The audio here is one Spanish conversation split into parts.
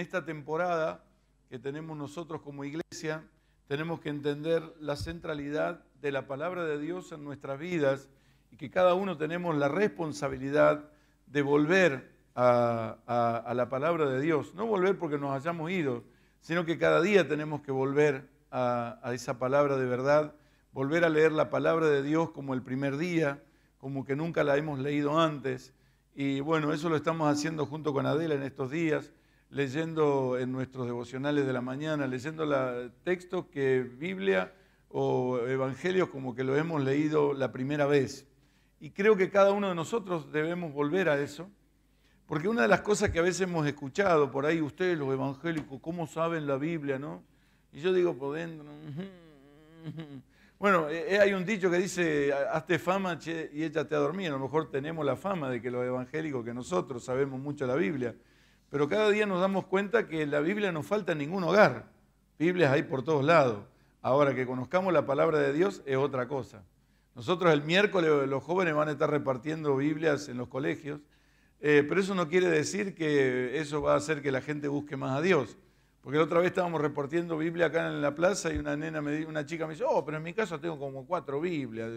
esta temporada que tenemos nosotros como iglesia, tenemos que entender la centralidad de la palabra de Dios en nuestras vidas y que cada uno tenemos la responsabilidad de volver a, la palabra de Dios. No volver porque nos hayamos ido, sino que cada día tenemos que volver a, a esa palabra de verdad, volver a leer la palabra de Dios como el primer día, como que nunca la hemos leído antes. Y bueno, eso lo estamos haciendo junto con Adela en estos días leyendo en nuestros devocionales de la mañana, leyendo textos que Biblia o evangelios como que lo hemos leído la primera vez. Y creo que cada uno de nosotros debemos volver a eso, porque una de las cosas que a veces hemos escuchado por ahí, ustedes los evangélicos, ¿cómo saben la Biblia, no? Y yo digo, por dentro, bueno, eh, eh, hay un dicho que dice, hazte fama y échate a dormir. A lo mejor tenemos la fama de que los evangélicos, que nosotros sabemos mucho la Biblia, pero cada día nos damos cuenta que la Biblia no falta en ningún hogar. Biblias hay por todos lados. Ahora que conozcamos la palabra de Dios es otra cosa. Nosotros el miércoles los jóvenes van a estar repartiendo Biblias en los colegios, eh, pero eso no quiere decir que eso va a hacer que la gente busque más a Dios. Porque la otra vez estábamos repartiendo Biblia acá en la plaza y una nena, me, una chica me dice, oh, pero en mi casa tengo como cuatro Biblias.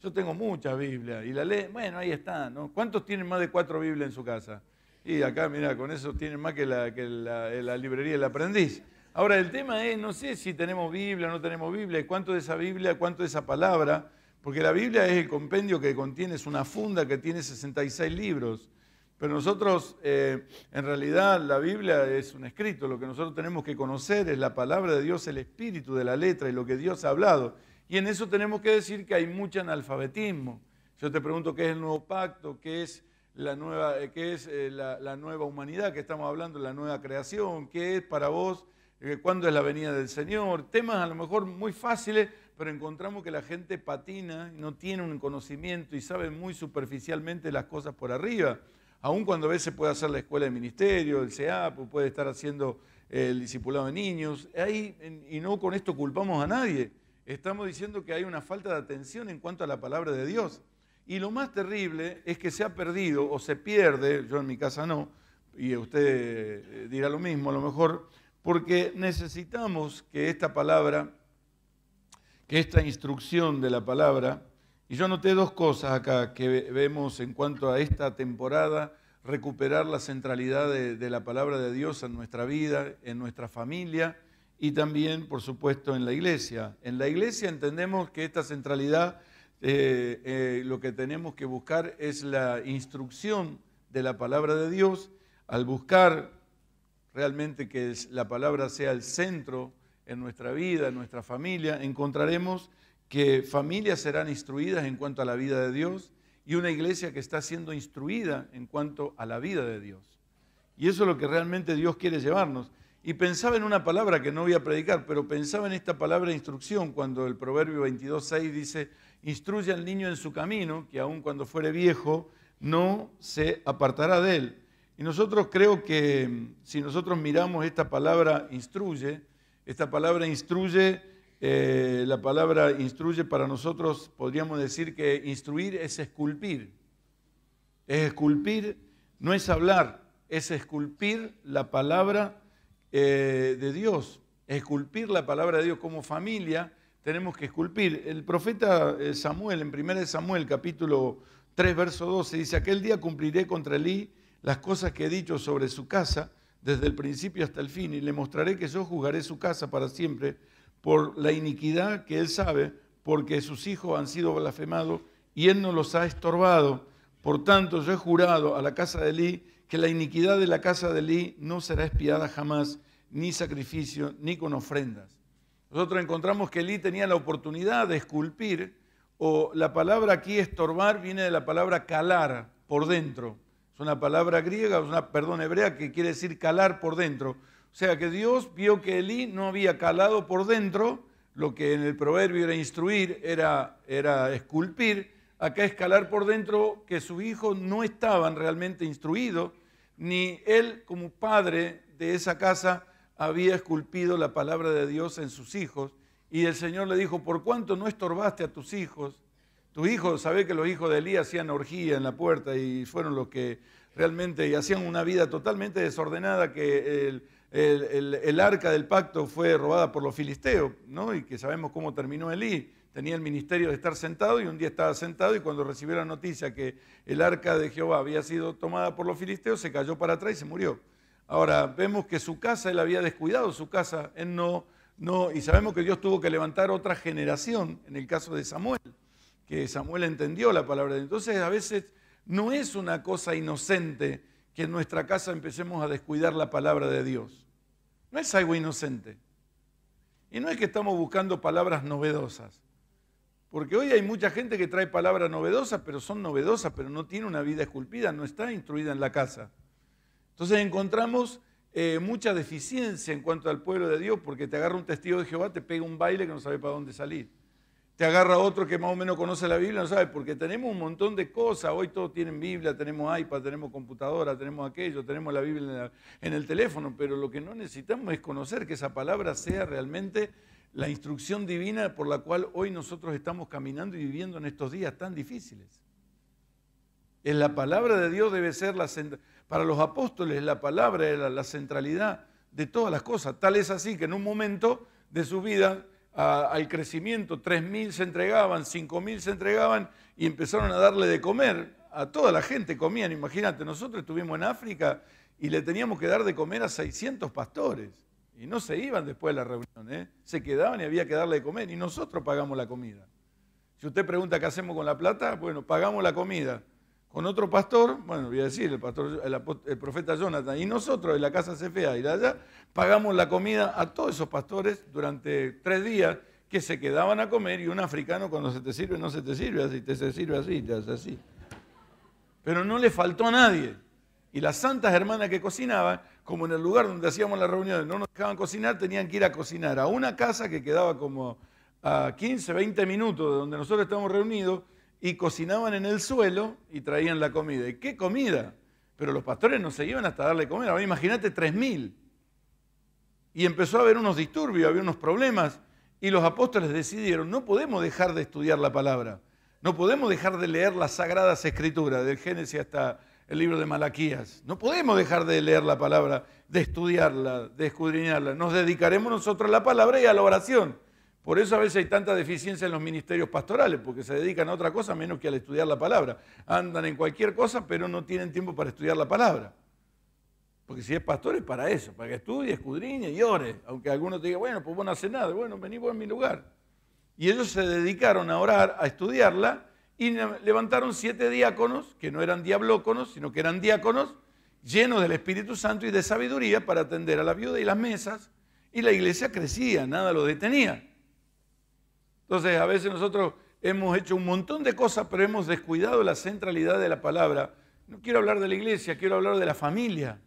Yo tengo muchas Biblias. Y la ley, bueno, ahí está. ¿Cuántos tienen más de cuatro Biblias en su casa? Y acá, mira, con eso tienen más que la, que eh, la, librería del aprendiz. Ahora, el tema es, no sé si tenemos Biblia o no tenemos Biblia, cuánto de esa Biblia, cuánto de esa palabra, porque la Biblia es el compendio que contiene, es una funda que tiene 66 libros. Pero nosotros, eh, en realidad, la Biblia es un escrito, lo que nosotros tenemos que conocer es la palabra de Dios, el espíritu de la letra y lo que Dios ha hablado. Y en eso tenemos que decir que hay mucho analfabetismo. Yo te pregunto qué es el nuevo pacto, qué es la nueva, eh, qué es eh, la, nueva humanidad que estamos hablando, la nueva creación, qué es para vos, eh, cuándo es la venida del Señor, temas a lo mejor muy fáciles, pero encontramos que la gente patina, no tiene un conocimiento y sabe muy superficialmente las cosas por arriba. Aún cuando a veces puede hacer la escuela de ministerio, el CEAP, puede estar haciendo el discipulado de niños, ahí, y no con esto culpamos a nadie. Estamos diciendo que hay una falta de atención en cuanto a la palabra de Dios. Y lo más terrible es que se ha perdido o se pierde, yo en mi casa no, y usted eh, dirá lo mismo a lo mejor, porque necesitamos que esta palabra, que esta instrucción de la palabra, y yo noté dos cosas acá que vemos en cuanto a esta temporada, recuperar la centralidad de, de la palabra de Dios en nuestra vida, en nuestra familia y también, por supuesto, en la iglesia. En la iglesia entendemos que esta centralidad eh, eh, lo que tenemos que buscar es la instrucción de la palabra de Dios, al buscar realmente que la palabra sea el centro en nuestra vida, en nuestra familia, encontraremos que familias serán instruidas en cuanto a la vida de Dios y una iglesia que está siendo instruida en cuanto a la vida de Dios. Y eso es lo que realmente Dios quiere llevarnos. Y pensaba en una palabra que no voy a predicar, pero pensaba en esta palabra instrucción cuando el Proverbio 22.6 dice, instruye al niño en su camino, que aun cuando fuere viejo, no se apartará de él. Y nosotros creo que mm, si nosotros miramos esta palabra instruye, esta palabra instruye, eh, la palabra instruye para nosotros podríamos decir que instruir es esculpir. Es esculpir, no es hablar, es esculpir la palabra eh, de Dios, esculpir la palabra de Dios como familia tenemos que esculpir. El profeta eh, Samuel, en 1 Samuel capítulo 3, verso 12, dice, aquel día cumpliré contra Elí las cosas que he dicho sobre su casa desde el principio hasta el fin y le mostraré que yo juzgaré su casa para siempre por la iniquidad que él sabe, porque sus hijos han sido blasfemados y él no los ha estorbado. Por tanto, yo he jurado a la casa de Elí que la iniquidad de la casa de Elí no será espiada jamás, ni sacrificio, ni con ofrendas. Nosotros encontramos que Elí tenía la oportunidad de esculpir, o la palabra aquí estorbar viene de la palabra calar por dentro. Es una palabra griega, una, perdón, hebrea que quiere decir calar por dentro. O sea que Dios vio que Elí no había calado por dentro, lo que en el proverbio era instruir, era, era esculpir, acá es calar por dentro que su hijo no estaba realmente instruido, ni él como padre de esa casa había esculpido la palabra de Dios en sus hijos. Y el Señor le dijo, por cuánto no estorbaste a tus hijos, tus hijos, sabés que los hijos de Elí hacían orgía en la puerta y fueron los que realmente hacían una vida totalmente desordenada que el, arca del pacto fue robada por los filisteos, ¿no? Y que sabemos cómo terminó Elí. Tenía el ministerio de estar sentado y un día estaba sentado y cuando recibió la noticia que el arca de Jehová había sido tomada por los filisteos, se cayó para atrás y se murió. Ahora vemos que su casa, él había descuidado su casa, él no, no, y sabemos que Dios tuvo que levantar otra generación, en el caso de Samuel, que Samuel entendió la palabra de Dios. Entonces a veces no es una cosa inocente que en nuestra casa empecemos a descuidar la palabra de Dios. No es algo inocente. Y no es que estamos buscando palabras novedosas. Porque hoy hay mucha gente que trae palabras novedosas, pero son novedosas, pero no tiene una vida esculpida, no está instruida en la casa. Entonces encontramos eh, mucha deficiencia en cuanto al pueblo de Dios, porque te agarra un testigo de Jehová, te pega un baile que no sabe para dónde salir. Te agarra otro que más o menos conoce la Biblia, no sabe, porque tenemos un montón de cosas. Hoy todos tienen Biblia, tenemos iPad, tenemos computadora, tenemos aquello, tenemos la Biblia en, el teléfono, pero lo que no necesitamos es conocer que esa palabra sea realmente la instrucción divina por la cual hoy nosotros estamos caminando y viviendo en estos días tan difíciles. En la palabra de Dios debe ser la central para los apóstoles la palabra era la centralidad de todas las cosas. Tal es así que en un momento de su vida, al crecimiento, 3.000 se entregaban, 5.000 se entregaban y empezaron a darle de comer. A toda la gente comían, imagínate, nosotros estuvimos en África y le teníamos que dar de comer a 600 pastores. Y no se iban después de la reunión, ¿eh? se quedaban y había que darle de comer. Y nosotros pagamos la comida. Si usted pregunta qué hacemos con la plata, bueno, pagamos la comida con otro pastor, bueno, voy a decir, el, pastor, el, profeta Jonathan, y nosotros de la casa CFA y allá, pagamos la comida a todos esos pastores durante tres días que se quedaban a comer y un africano cuando se te sirve, no se te sirve así, te se sirve así, te hace así. Pero no le faltó a nadie. Y las santas hermanas que cocinaban, como en el lugar donde hacíamos las reuniones no nos dejaban cocinar, tenían que ir a cocinar a una casa que quedaba como a 15, 20 minutos de donde nosotros estamos reunidos y cocinaban en el suelo y traían la comida. ¿Y qué comida? Pero los pastores no se iban hasta darle comer. Ahora imagínate 3.000. Y empezó a haber unos disturbios, había unos problemas. Y los apóstoles decidieron, no podemos dejar de estudiar la palabra. No podemos dejar de leer las sagradas escrituras, del Génesis hasta el libro de Malaquías. No podemos dejar de leer la palabra, de estudiarla, de escudriñarla. Nos dedicaremos nosotros a la palabra y a la oración. Por eso a veces hay tanta deficiencia en los ministerios pastorales, porque se dedican a otra cosa menos que al estudiar la palabra. Andan en cualquier cosa, pero no tienen tiempo para estudiar la palabra. Porque si es pastor es para eso, para que estudie, escudriñe y ore. Aunque algunos te diga, bueno, pues vos no haces nada, bueno, vení vos en mi lugar. Y ellos se dedicaron a orar, a estudiarla, y levantaron siete diáconos, que no eran diablóconos, sino que eran diáconos, llenos del Espíritu Santo y de sabiduría para atender a la viuda y las mesas. Y la iglesia crecía, nada lo detenía. Entonces, a veces nosotros hemos hecho un montón de cosas, pero hemos descuidado la centralidad de la palabra. No quiero hablar de la iglesia, quiero hablar de la familia.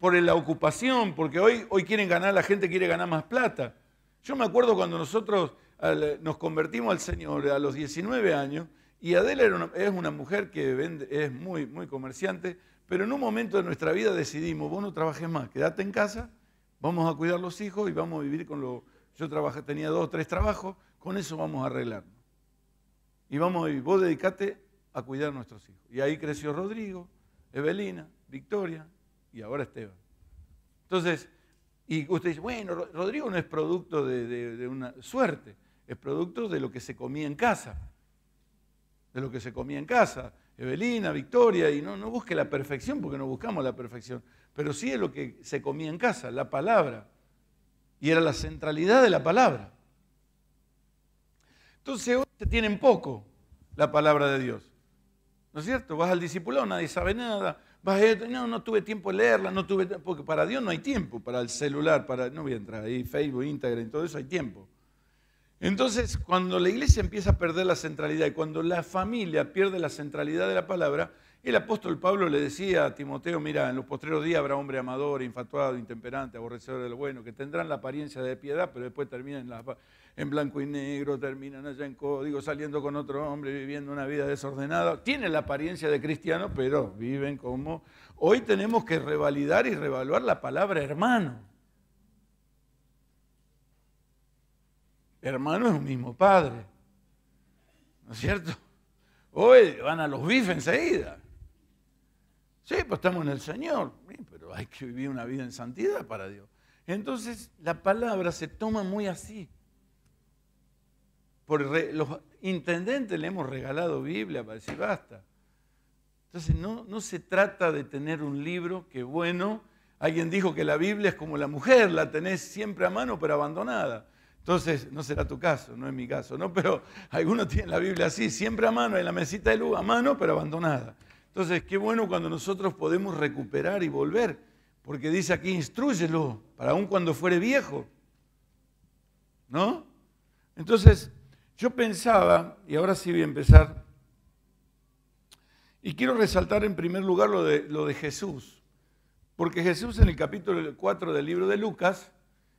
Por la ocupación, porque hoy, hoy quieren ganar, la gente quiere ganar más plata. Yo me acuerdo cuando nosotros nos convertimos al Señor a los 19 años, y Adela es una mujer que es muy, muy comerciante, pero en un momento de nuestra vida decidimos, vos no trabajes más, quédate en casa, vamos a cuidar los hijos y vamos a vivir con los yo tenía dos o tres trabajos, con eso vamos a arreglarnos. Y vamos, y vos dedicate a cuidar a nuestros hijos. Y ahí creció Rodrigo, Evelina, Victoria y ahora Esteban. Entonces, y usted dice, bueno, Rodrigo no es producto de, de una suerte, es producto de lo que se comía en casa. De lo que se comía en casa. Evelina, Victoria, y no, no busque la perfección porque no buscamos la perfección, pero sí es lo que se comía en casa, la palabra y era la centralidad de la palabra. Entonces hoy se tienen poco la palabra de Dios. ¿No es cierto? Vas al discipulado, nadie sabe nada. Vas a, no, tuve tiempo de leerla, no tuve porque para Dios no hay tiempo, para el celular, para no voy a entrar ahí, Facebook, Instagram, todo eso hay tiempo. Entonces, cuando la iglesia empieza a perder la centralidad y cuando la familia pierde la centralidad de la palabra, el apóstol Pablo le decía a Timoteo, mira, en los postreros días habrá hombre amador, infatuado, intemperante, aborrecedor lo bueno, que tendrán la apariencia de piedad, pero después terminan en, en, blanco y negro, terminan allá en código, saliendo con otro hombre, viviendo una vida desordenada. Tienen la apariencia de cristiano, pero viven como... Hoy tenemos que revalidar y revaluar la palabra hermano. Hermano es un mismo padre, ¿no es cierto? Hoy van a los bifes enseguida. Sí, pues estamos en el Señor, pero hay que vivir una vida en santidad para Dios. Entonces la palabra se toma muy así. Por los intendentes le hemos regalado Biblia para decir basta. Entonces no, se trata de tener un libro que bueno, alguien dijo que la Biblia es como la mujer, la tenés siempre a mano pero abandonada. Entonces, no será tu caso, no es mi caso, ¿no? Pero algunos tienen la Biblia así, siempre a mano, en la mesita de luz, a mano, pero abandonada. Entonces, qué bueno cuando nosotros podemos recuperar y volver, porque dice aquí, instruyelo, para aún cuando fuere viejo. ¿No? Entonces, yo pensaba, y ahora sí voy a empezar, y quiero resaltar en primer lugar lo de, lo de Jesús, porque Jesús en el capítulo 4 del libro de Lucas,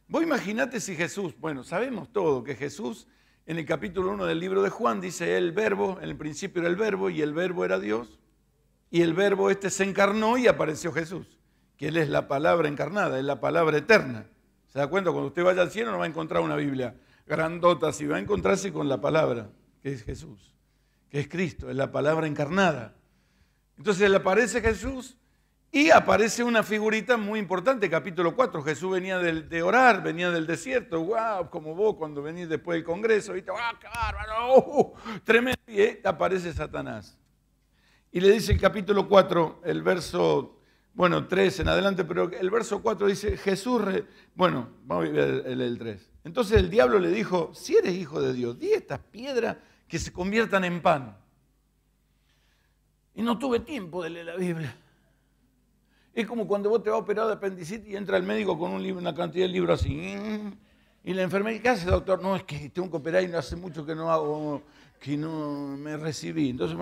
vos imaginate si Jesús, bueno, sabemos todo que Jesús en el capítulo 1 del libro de Juan dice el verbo, en el principio era el verbo y el verbo era Dios, y el verbo este se encarnó y apareció Jesús, que Él es la palabra encarnada, es la palabra eterna. ¿Se da cuenta? Cuando usted vaya al cielo no va a encontrar una Biblia grandota, si va a encontrarse con la palabra, que es Jesús, que es Cristo, es la palabra encarnada. Entonces le aparece Jesús y aparece una figurita muy importante, capítulo 4. Jesús venía del, de orar, venía del desierto, wow, como vos cuando venís después del Congreso, y te ¡Ah, qué ¡Uh, tremendo. Y aparece Satanás. Y le dice el capítulo 4, el verso, bueno, 3 en adelante, pero el verso 4 dice, Jesús, bueno, vamos a ver el, 3. Entonces el diablo le dijo, si eres hijo de Dios, di estas piedras que se conviertan en pan. Y no tuve tiempo de leer la Biblia. Es como cuando vos te vas a operar de apendicitis y entra el médico con un libro, una cantidad de libros así. Y la enfermera, ¿qué hace, doctor? No, es que tengo que operar y no hace mucho que no hago que no me recibí. Entonces,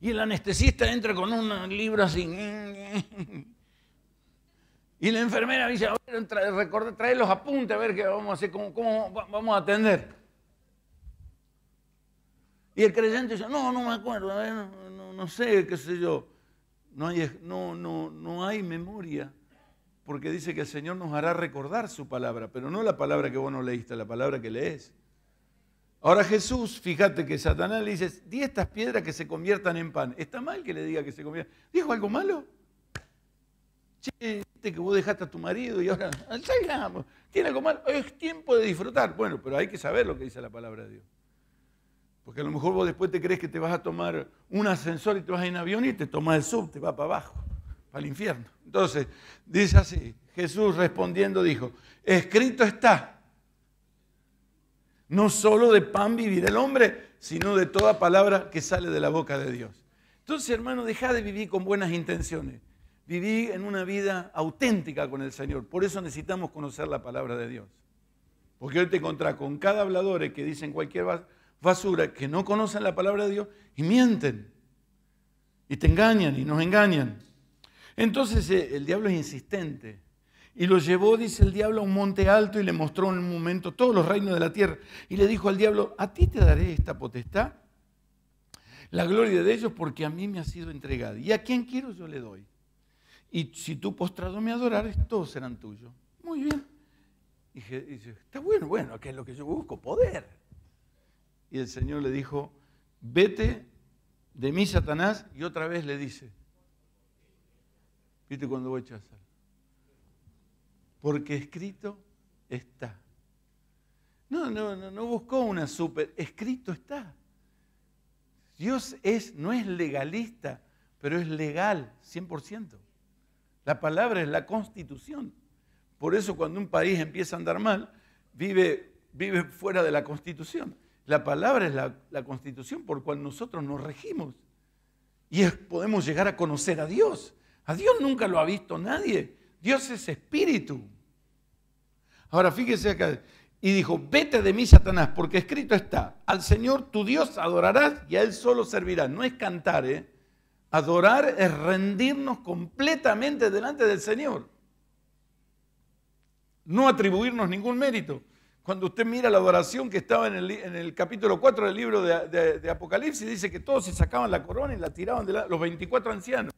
y el anestesista entra con un libro así. Y la enfermera dice, a ver, trae, los apuntes, a ver qué vamos a hacer, cómo, vamos a atender. Y el creyente dice, no, no me acuerdo, no, sé, qué sé yo. No hay, no, no, no hay memoria porque dice que el Señor nos hará recordar su palabra, pero no la palabra que vos no leíste, la palabra que lees. Ahora Jesús, fíjate que Satanás le dice, di estas piedras que se conviertan en pan. ¿Está mal que le diga que se conviertan? ¿Dijo algo malo? Che, que vos dejaste a tu marido y ahora, salgamos, tiene algo malo, es tiempo de disfrutar. Bueno, pero hay que saber lo que dice la palabra de Dios. Porque a lo mejor vos después te crees que te vas a tomar un ascensor y te vas en avión y te tomas el sub, te va para abajo al infierno. Entonces, dice así, Jesús respondiendo dijo, escrito está, no solo de pan vivir el hombre, sino de toda palabra que sale de la boca de Dios. Entonces, hermano, deja de vivir con buenas intenciones. Viví en una vida auténtica con el Señor. Por eso necesitamos conocer la palabra de Dios. Porque hoy te encontrás con cada hablador que dicen cualquier basura, que no conocen la palabra de Dios y mienten. Y te engañan y nos engañan. Entonces eh, el diablo es insistente. Y lo llevó, dice el diablo, a un monte alto y le mostró en un momento todos los reinos de la tierra. Y le dijo al diablo, a ti te daré esta potestad, la gloria de ellos, porque a mí me ha sido entregada. Y a quien quiero yo le doy. Y si tú postrado me adorares, todos serán tuyos. Muy bien. Y dice, está bueno, bueno, ¿qué es lo que yo busco? Poder. Y el Señor le dijo, vete de mí, Satanás. Y otra vez le dice, ¿Viste cuando voy a hacer? Porque escrito está. No, no, no, no buscó una super. Escrito está. Dios es, no es legalista, pero es legal, 100%. La palabra es la constitución. Por eso cuando un país empieza a andar mal, vive, vive fuera de la constitución. La palabra es la, constitución por cual nosotros nos regimos. Y podemos llegar a conocer a Dios a Dios nunca lo ha visto nadie. Dios es espíritu. Ahora fíjese acá. Y dijo, vete de mí, Satanás, porque escrito está, al Señor tu Dios adorarás y a Él solo servirás. No es cantar, ¿eh? Adorar es rendirnos completamente delante del Señor. No atribuirnos ningún mérito. Cuando usted mira la adoración que estaba en el, capítulo 4 del libro de, Apocalipsis, dice que todos se sacaban la corona y la tiraban de los 24 ancianos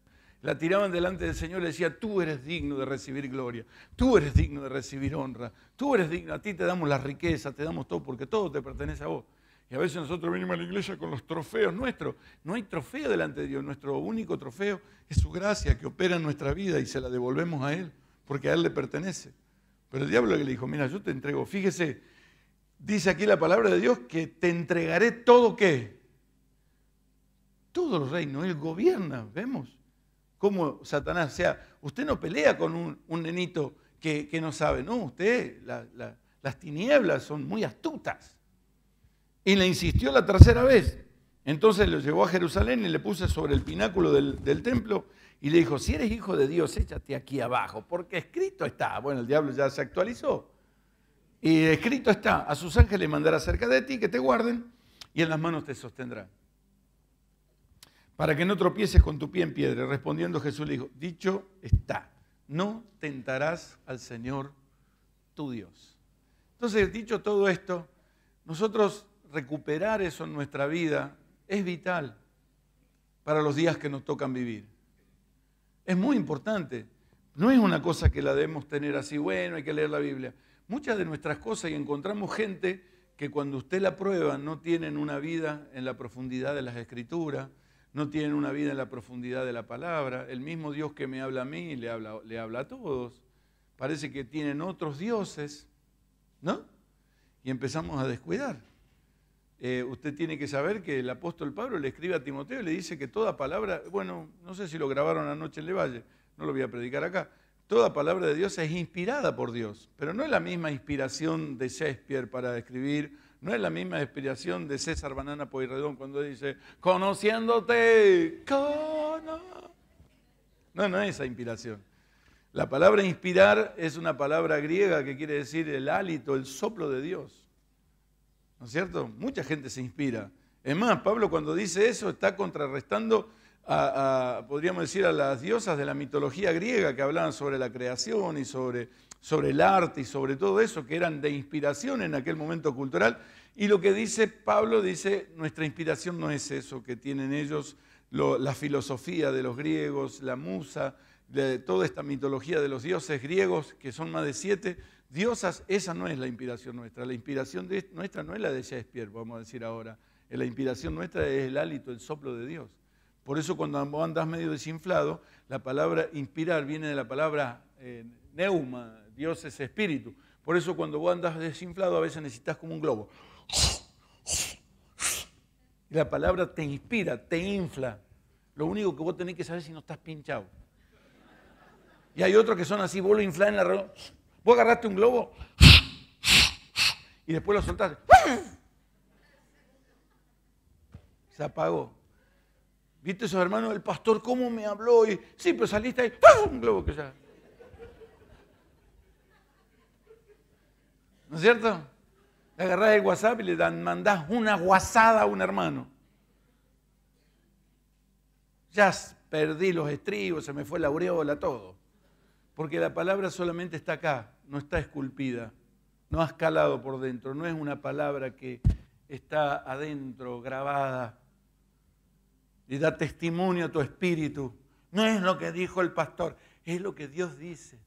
la tiraban delante del Señor y le decía, tú eres digno de recibir gloria, tú eres digno de recibir honra, tú eres digno, a ti te damos la riqueza, te damos todo, porque todo te pertenece a vos. Y a veces nosotros venimos a la iglesia con los trofeos nuestros. No hay trofeo delante de Dios. Nuestro único trofeo es su gracia que opera en nuestra vida y se la devolvemos a Él, porque a Él le pertenece. Pero el diablo le dijo, mira, yo te entrego. Fíjese, dice aquí la palabra de Dios que te entregaré todo qué. Todo el reino, Él gobierna, vemos cómo Satanás, sea, usted no pelea con un, nenito que, no sabe, no, usted, las tinieblas son muy astutas. Y le insistió la tercera vez. Entonces lo llevó a Jerusalén y le puso sobre el pináculo del, del templo y le dijo, si eres hijo de Dios, échate aquí abajo, porque escrito está. Bueno, el diablo ya se actualizó. Y escrito está, a sus ángeles mandará cerca de ti que te guarden y en las manos te sostendrán para que no tropieces con tu pie en piedra. Respondiendo Jesús le dijo, dicho está, no tentarás al Señor tu Dios. Entonces, dicho todo esto, nosotros recuperar eso en nuestra vida es vital para los días que nos tocan vivir. Es muy importante. No es una cosa que la debemos tener así, bueno, hay que leer la Biblia. Muchas de nuestras cosas y encontramos gente que cuando usted la prueba no tienen una vida en la profundidad de las escrituras, no tienen una vida en la profundidad de la palabra. El mismo Dios que me habla a mí le habla, le habla a todos. Parece que tienen otros dioses, ¿no? Y empezamos a descuidar. Eh, usted tiene que saber que el apóstol Pablo le escribe a Timoteo y le dice que toda palabra, bueno, no sé si lo grabaron anoche en Levalle, no lo voy a predicar acá, toda palabra de Dios es inspirada por Dios, pero no es la misma inspiración de Shakespeare para escribir no es la misma inspiración de César Banana Poirredón cuando dice, conociéndote, cono. No, no es esa inspiración. La palabra inspirar es una palabra griega que quiere decir el hálito, el soplo de Dios. ¿No es cierto? Mucha gente se inspira. Es más, Pablo cuando dice eso está contrarrestando a, podríamos decir, a las diosas de la mitología griega que hablaban sobre la creación y sobre, sobre el arte y sobre todo eso, que eran de inspiración en aquel momento cultural. Y lo que dice Pablo, dice, nuestra inspiración no es eso que tienen ellos, la filosofía de los griegos, la musa, toda esta mitología de los dioses griegos, que son más de siete diosas, esa no es la inspiración nuestra. La inspiración nuestra no es la de Shakespeare, vamos a decir ahora. La inspiración nuestra es el hálito, el soplo de Dios. Por eso cuando andas medio desinflado, la palabra inspirar viene de la palabra eh, neuma, Dios es espíritu. Por eso cuando vos andas desinflado a veces necesitas como un globo. Y la palabra te inspira, te infla. Lo único que vos tenés que saber es si no estás pinchado. Y hay otros que son así, vos lo inflás en la red. Vos agarraste un globo y después lo soltaste. Se apagó. ¿Viste esos hermanos del pastor cómo me habló? Y, sí, pero saliste ahí, ¡pum! un globo que ya. ¿No es cierto? Le agarrás el WhatsApp y le mandás una guasada a un hermano. Ya perdí los estribos, se me fue la aureola, todo. Porque la palabra solamente está acá, no está esculpida, no ha escalado por dentro, no es una palabra que está adentro, grabada y da testimonio a tu espíritu. No es lo que dijo el pastor, es lo que Dios dice.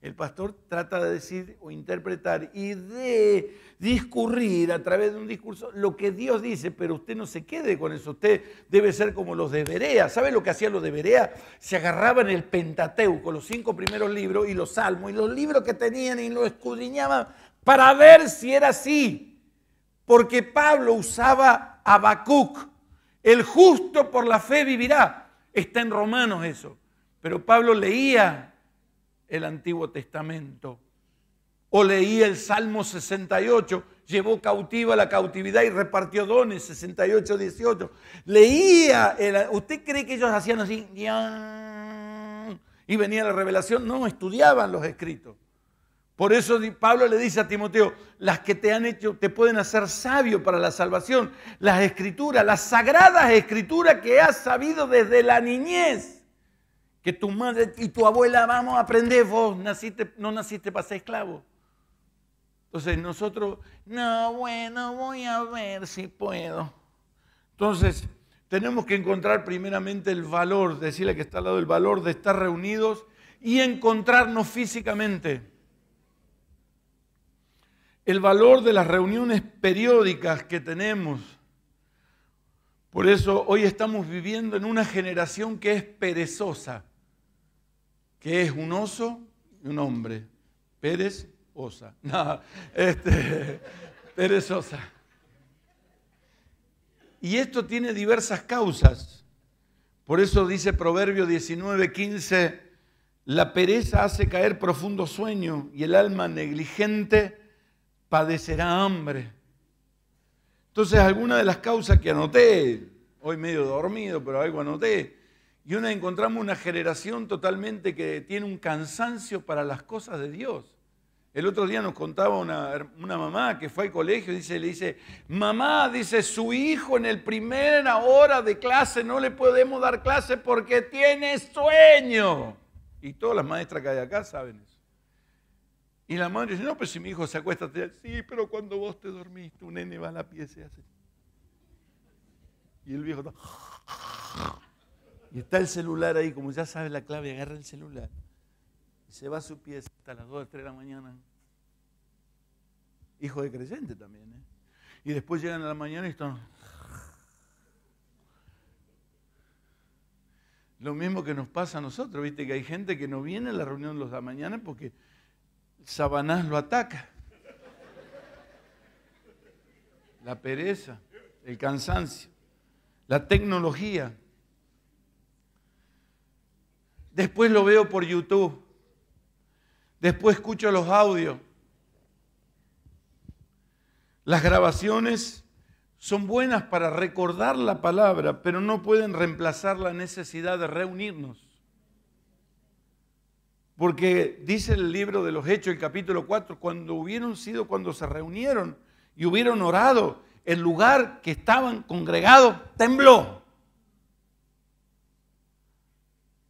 El pastor trata de decir o interpretar y de discurrir a través de un discurso lo que Dios dice, pero usted no se quede con eso. Usted debe ser como los de Berea. ¿Sabe lo que hacían los de Berea? Se agarraban el Pentateuco, los cinco primeros libros y los salmos y los libros que tenían y lo escudriñaban para ver si era así. Porque Pablo usaba Habacuc el justo por la fe vivirá. Está en Romanos eso. Pero Pablo leía el Antiguo Testamento o leía el Salmo 68, llevó cautiva la cautividad y repartió dones, 68, 18. Leía, ¿usted cree que ellos hacían así? Y venía la revelación. No, estudiaban los escritos. Por eso Pablo le dice a Timoteo, las que te han hecho, te pueden hacer sabio para la salvación, las escrituras, las sagradas escrituras que has sabido desde la niñez, que tu madre y tu abuela, vamos, a aprender vos, naciste, no naciste para ser esclavo. Entonces nosotros, no, bueno, voy a ver si puedo. Entonces tenemos que encontrar primeramente el valor, decirle que está al lado el valor de estar reunidos y encontrarnos físicamente el valor de las reuniones periódicas que tenemos. Por eso hoy estamos viviendo en una generación que es perezosa, que es un oso y un hombre. perezosa. osa. este, perezosa. Y esto tiene diversas causas. Por eso dice Proverbio 19, la pereza hace caer profundo sueño y el alma negligente padecerá hambre. Entonces, alguna de las causas que anoté, hoy medio dormido, pero algo anoté, y una encontramos una generación totalmente que tiene un cansancio para las cosas de Dios. El otro día nos contaba una, mamá que fue al colegio y dice, le dice, mamá, dice, su hijo en el primera hora de clase no le podemos dar clase porque tiene sueño. Y todas las maestras que hay acá saben eso. Y la madre dice, no, pero pues si mi hijo se acuesta, te sí, pero cuando vos te dormiste, un nene va a la pieza y hace. Y el viejo está. Y está el celular ahí, como ya sabe la clave, agarra el celular. se va a su pieza hasta las 2 o 3 de la mañana. Hijo de creyente también, ¿eh? Y después llegan a la mañana y están. Lo mismo que nos pasa a nosotros, ¿viste? Que hay gente que no viene a la reunión los de la mañana porque Sabanás lo ataca. La pereza, el cansancio, la tecnología. Después lo veo por YouTube. Después escucho los audios. Las grabaciones son buenas para recordar la palabra, pero no pueden reemplazar la necesidad de reunirnos. Porque dice el libro de los Hechos, el capítulo 4, cuando hubieron sido, cuando se reunieron y hubieron orado, el lugar que estaban congregados tembló.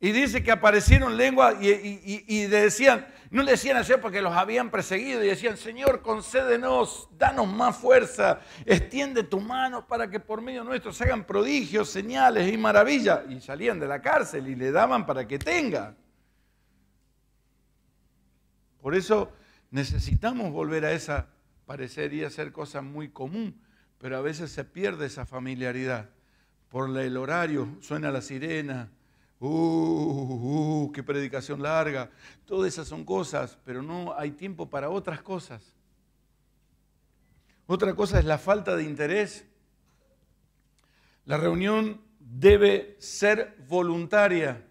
Y dice que aparecieron lenguas y, decían, no le decían así porque los habían perseguido y decían, Señor, concédenos, danos más fuerza, extiende tu mano para que por medio nuestro se hagan prodigios, señales y maravillas. Y salían de la cárcel y le daban para que tenga. Por eso necesitamos volver a esa, y ser cosa muy común, pero a veces se pierde esa familiaridad. Por el horario suena la sirena, uh, uh, qué predicación larga. Todas esas son cosas, pero no hay tiempo para otras cosas. Otra cosa es la falta de interés. La reunión debe ser voluntaria,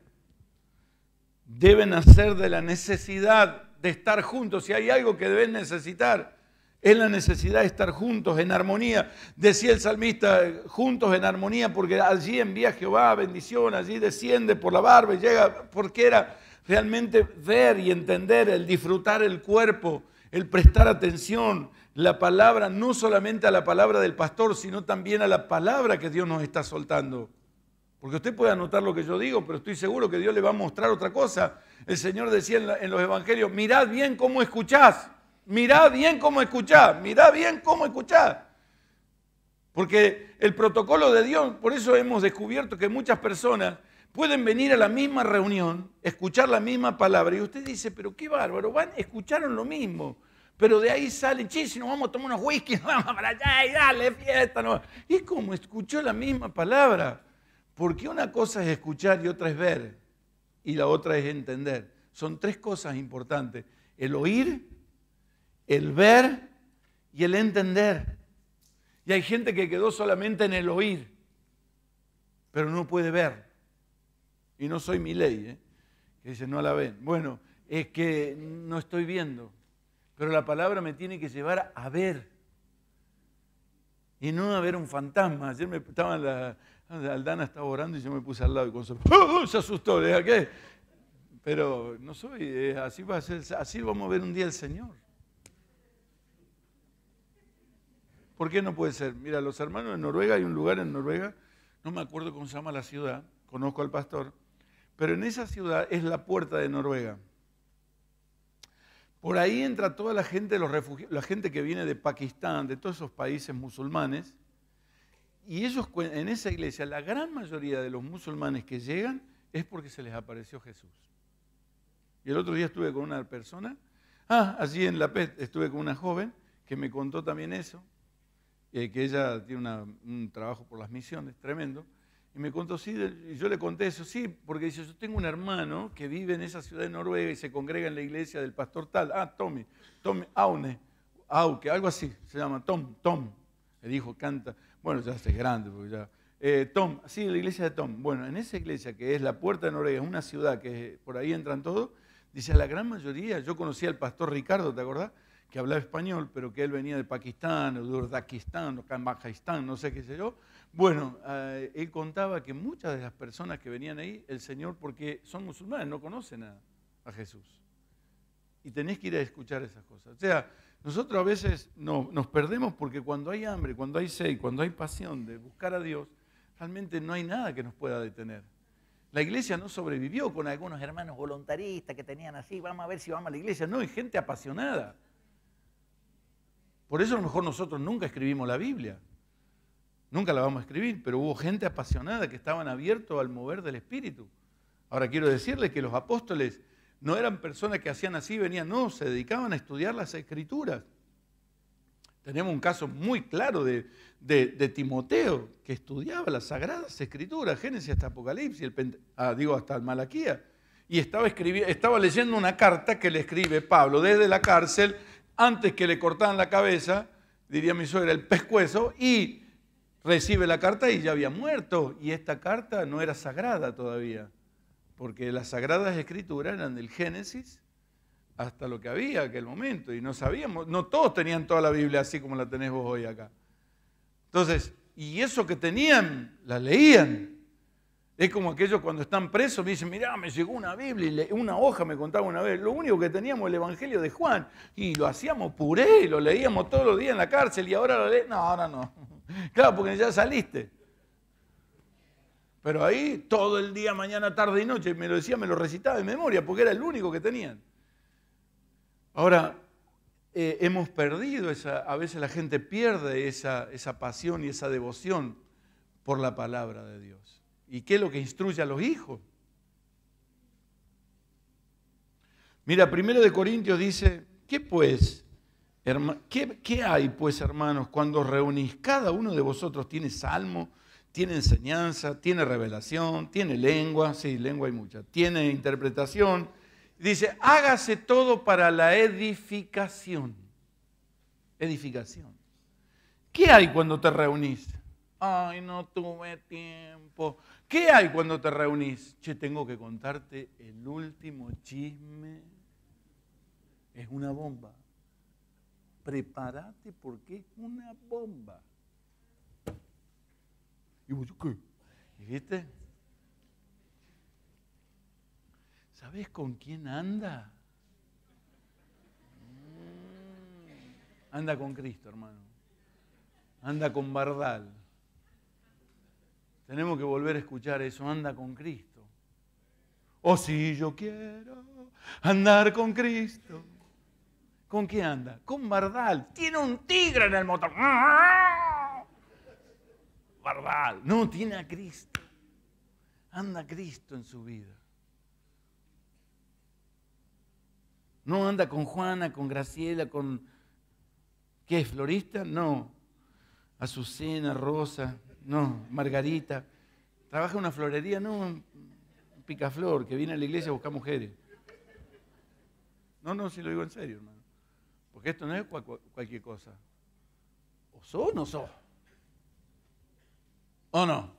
debe nacer de la necesidad de estar juntos. Si hay algo que deben necesitar, es la necesidad de estar juntos en armonía. Decía el salmista, juntos en armonía, porque allí envía Jehová bendición, allí desciende por la barba y llega, porque era realmente ver y entender, el disfrutar el cuerpo, el prestar atención, la palabra, no solamente a la palabra del pastor, sino también a la palabra que Dios nos está soltando. Porque usted puede anotar lo que yo digo, pero estoy seguro que Dios le va a mostrar otra cosa. El Señor decía en, los evangelios, mirad bien cómo escuchás, mirad bien cómo escuchás, mirad bien cómo escuchás. Porque el protocolo de Dios, por eso hemos descubierto que muchas personas pueden venir a la misma reunión, escuchar la misma palabra, y usted dice, pero qué bárbaro, van, escucharon lo mismo, pero de ahí salen, che, si nos vamos a tomar unos whisky, vamos para allá y dale fiesta. No. ¿Y cómo? Escuchó la misma palabra. Porque una cosa es escuchar y otra es ver, y la otra es entender. Son tres cosas importantes. El oír, el ver y el entender. Y hay gente que quedó solamente en el oír, pero no puede ver. Y no soy mi ley, ¿eh? que dice, no la ven. Bueno, es que no estoy viendo, pero la palabra me tiene que llevar a ver. Y no a ver un fantasma. Ayer me estaban la, Ah, Aldana estaba orando y yo me puse al lado y con ¡Oh, oh! se asustó, le ¿qué? Pero no soy, eh, así, va a ser, así vamos a ver un día el Señor. ¿Por qué no puede ser? Mira, los hermanos de Noruega, hay un lugar en Noruega, no me acuerdo cómo se llama la ciudad, conozco al pastor, pero en esa ciudad es la puerta de Noruega. Por ahí entra toda la gente, los la gente que viene de Pakistán, de todos esos países musulmanes, y ellos en esa iglesia, la gran mayoría de los musulmanes que llegan es porque se les apareció Jesús. Y el otro día estuve con una persona, ah, allí en La Pet estuve con una joven que me contó también eso, eh, que ella tiene un trabajo por las misiones tremendo, y me contó, sí, y yo le conté eso, sí, porque dice, yo tengo un hermano que vive en esa ciudad de Noruega y se congrega en la iglesia del pastor tal, ah, Tommy, Tommy Aune, Auke, algo así, se llama Tom, Tom, le dijo, canta. Bueno, ya es grande, eh, Tom, sí, la iglesia de Tom. Bueno, en esa iglesia que es la Puerta de Noruega, es una ciudad que por ahí entran todos, dice la gran mayoría, yo conocí al pastor Ricardo, ¿te acordás? Que hablaba español, pero que él venía de Pakistán, o de Uzbekistán, o Kambajistán, no sé qué sé yo. Bueno, eh, él contaba que muchas de las personas que venían ahí, el Señor, porque son musulmanes, no conocen a, a Jesús. Y tenés que ir a escuchar esas cosas. O sea, nosotros a veces nos perdemos porque cuando hay hambre, cuando hay sed, cuando hay pasión de buscar a Dios, realmente no hay nada que nos pueda detener. La iglesia no sobrevivió con algunos hermanos voluntaristas que tenían así, vamos a ver si vamos a la iglesia. No, hay gente apasionada. Por eso a lo mejor nosotros nunca escribimos la Biblia. Nunca la vamos a escribir, pero hubo gente apasionada que estaban abiertos al mover del Espíritu. Ahora quiero decirles que los apóstoles no eran personas que hacían así, venían, no, se dedicaban a estudiar las escrituras. Tenemos un caso muy claro de, Timoteo, que estudiaba las sagradas escrituras, Génesis hasta Apocalipsis, ah, digo hasta Malaquía, y estaba, estaba leyendo una carta que le escribe Pablo desde la cárcel, antes que le cortaran la cabeza, diría mi suegra, el pescuezo, y recibe la carta y ya había muerto, y esta carta no era sagrada todavía porque las sagradas escrituras eran del Génesis hasta lo que había en aquel momento, y no sabíamos, no todos tenían toda la Biblia así como la tenés vos hoy acá. Entonces, y eso que tenían, la leían. Es como aquellos cuando están presos, me dicen, mirá, me llegó una Biblia, y una hoja me contaba una vez, lo único que teníamos el Evangelio de Juan, y lo hacíamos puré, lo leíamos todos los días en la cárcel, y ahora lo leí. no, ahora no. Claro, porque ya saliste. Pero ahí todo el día, mañana, tarde y noche, me lo decía, me lo recitaba de memoria, porque era el único que tenían. Ahora, eh, hemos perdido esa, a veces la gente pierde esa, pasión y esa devoción por la palabra de Dios. ¿Y qué es lo que instruye a los hijos? Mira, primero de Corintios dice, ¿qué pues? ¿qué, hay pues, hermanos, cuando reunís? Cada uno de vosotros tiene salmo, tiene enseñanza, tiene revelación, tiene lengua, sí, lengua hay mucha, tiene interpretación. Dice, hágase todo para la edificación. Edificación. ¿Qué hay cuando te reunís? Ay, no tuve tiempo. ¿Qué hay cuando te reunís? Che, tengo que contarte el último chisme. Es una bomba. Prepárate porque es una bomba. ¿Y vos qué? viste? ¿Sabes con quién anda? Mm, anda con Cristo, hermano. Anda con Bardal. Tenemos que volver a escuchar eso. Anda con Cristo. O oh, si yo quiero andar con Cristo. ¿Con quién anda? Con Bardal. Tiene un tigre en el motor barbal. No, tiene a Cristo. Anda Cristo en su vida. No anda con Juana, con Graciela, con... ¿Qué es florista? No. Azucena, Rosa, no, Margarita. ¿Trabaja en una florería? No, picaflor, que viene a la iglesia a buscar mujeres. No, no, si lo digo en serio, hermano. Porque esto no es cualquier cosa. O son o no sos. ¿O no?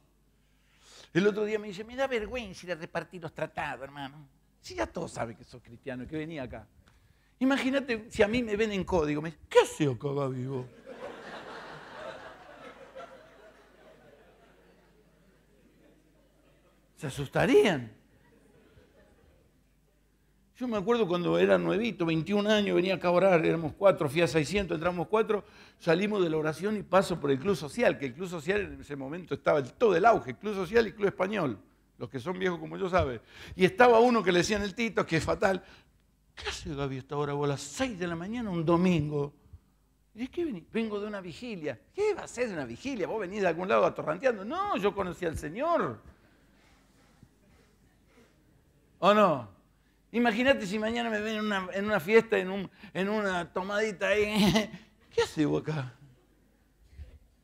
El otro día me dice, me da vergüenza ir a repartir los tratados, hermano. Si ya todos saben que sos cristiano que venía acá. Imagínate si a mí me ven en código, me dice, ¿qué hace acá, vivo? Se asustarían. Yo me acuerdo cuando era nuevito, 21 años, venía acá a orar, éramos cuatro, fui a 600, entramos cuatro, salimos de la oración y paso por el Club Social, que el Club Social en ese momento estaba el, todo el auge, Club Social y Club Español, los que son viejos como yo saben. Y estaba uno que le decían el Tito, que es fatal, ¿qué hace Gaby esta hora vos a las 6 de la mañana un domingo? ¿Y es que Vengo de una vigilia. ¿Qué va a ser de una vigilia? ¿Vos venís de algún lado atorranteando? No, yo conocí al Señor. ¿O no? Imagínate si mañana me ven en una, fiesta, en, en, una tomadita ahí. ¿Qué hace vos acá?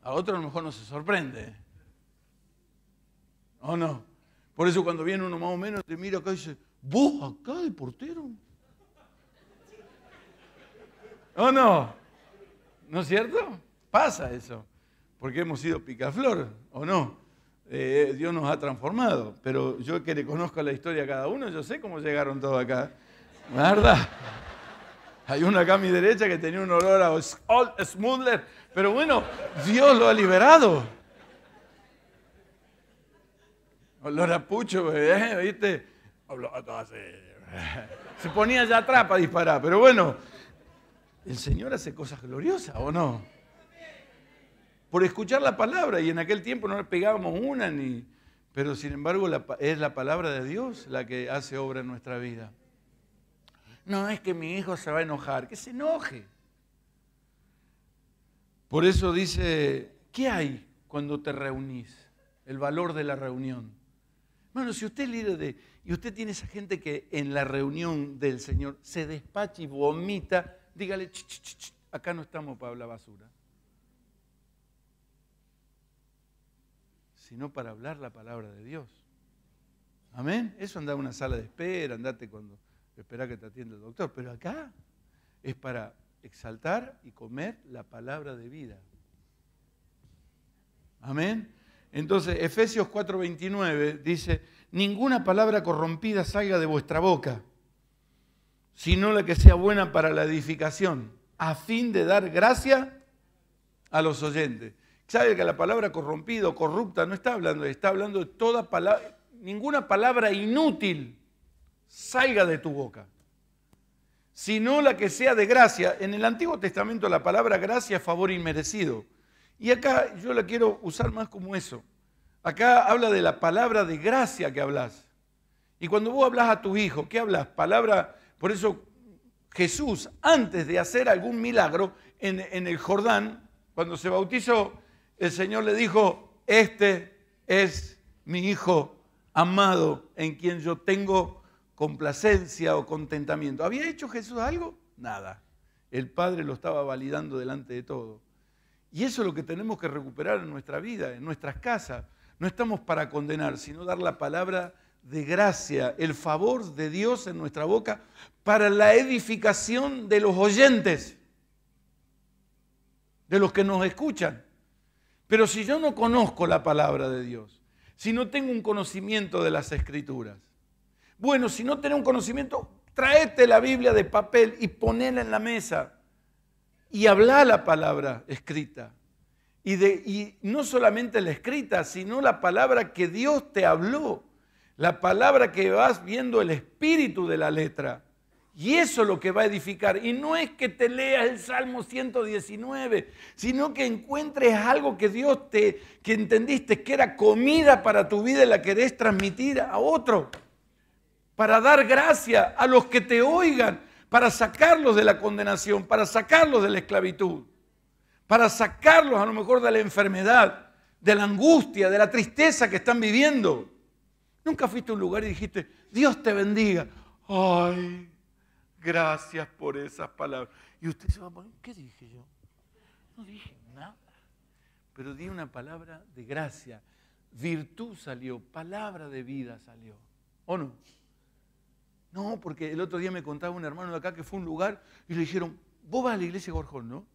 A otro a lo mejor no se sorprende. ¿O no? Por eso cuando viene uno más o menos te mira acá y dice, ¿vos acá de portero? ¿O no? ¿No es cierto? Pasa eso. Porque hemos sido picaflor, ¿o no? Eh, Dios nos ha transformado, pero yo que le conozco la historia a cada uno, yo sé cómo llegaron todos acá. ¿Verdad? Hay uno acá a mi derecha que tenía un olor a Old pero bueno, Dios lo ha liberado. Olor a pucho, eh, ¿viste? Se ponía ya atrás para disparar, pero bueno, el Señor hace cosas gloriosas, ¿o no? por escuchar la palabra. Y en aquel tiempo no le pegábamos una ni... Pero sin embargo es la palabra de Dios la que hace obra en nuestra vida. No es que mi hijo se va a enojar, que se enoje. Por eso dice, ¿qué hay cuando te reunís? El valor de la reunión. Bueno, si usted es líder de, y usted tiene esa gente que en la reunión del Señor se despacha y vomita, dígale, acá no estamos para hablar basura. sino para hablar la palabra de Dios. Amén. Eso anda en una sala de espera, andate cuando espera que te atienda el doctor. Pero acá es para exaltar y comer la palabra de vida. Amén. Entonces, Efesios 4:29 dice, ninguna palabra corrompida salga de vuestra boca, sino la que sea buena para la edificación, a fin de dar gracia a los oyentes sabe que la palabra corrompido, corrupta, no está hablando, está hablando de toda palabra, ninguna palabra inútil salga de tu boca, sino la que sea de gracia. En el Antiguo Testamento la palabra gracia es favor inmerecido. Y acá yo la quiero usar más como eso. Acá habla de la palabra de gracia que hablas. Y cuando vos hablas a tu hijo, ¿qué hablas? Palabra, por eso Jesús, antes de hacer algún milagro en, en el Jordán, cuando se bautizó, el Señor le dijo, este es mi Hijo amado en quien yo tengo complacencia o contentamiento. ¿Había hecho Jesús algo? Nada. El Padre lo estaba validando delante de todo. Y eso es lo que tenemos que recuperar en nuestra vida, en nuestras casas. No estamos para condenar, sino dar la palabra de gracia, el favor de Dios en nuestra boca para la edificación de los oyentes, de los que nos escuchan. Pero si yo no conozco la palabra de Dios, si no tengo un conocimiento de las escrituras, bueno, si no tenés un conocimiento, tráete la Biblia de papel y ponela en la mesa y habla la palabra escrita. Y, de, y no solamente la escrita, sino la palabra que Dios te habló, la palabra que vas viendo el espíritu de la letra. Y eso es lo que va a edificar. Y no es que te leas el Salmo 119, sino que encuentres algo que Dios te, que entendiste que era comida para tu vida y la querés transmitir a otro. Para dar gracia a los que te oigan, para sacarlos de la condenación, para sacarlos de la esclavitud, para sacarlos a lo mejor de la enfermedad, de la angustia, de la tristeza que están viviendo. Nunca fuiste a un lugar y dijiste, Dios te bendiga. Ay, Gracias por esas palabras. Y usted se va ¿qué dije yo? No dije nada. Pero di una palabra de gracia. Virtud salió, palabra de vida salió. ¿O no? No, porque el otro día me contaba un hermano de acá que fue a un lugar y le dijeron, vos vas a la iglesia Gorjón, ¿no?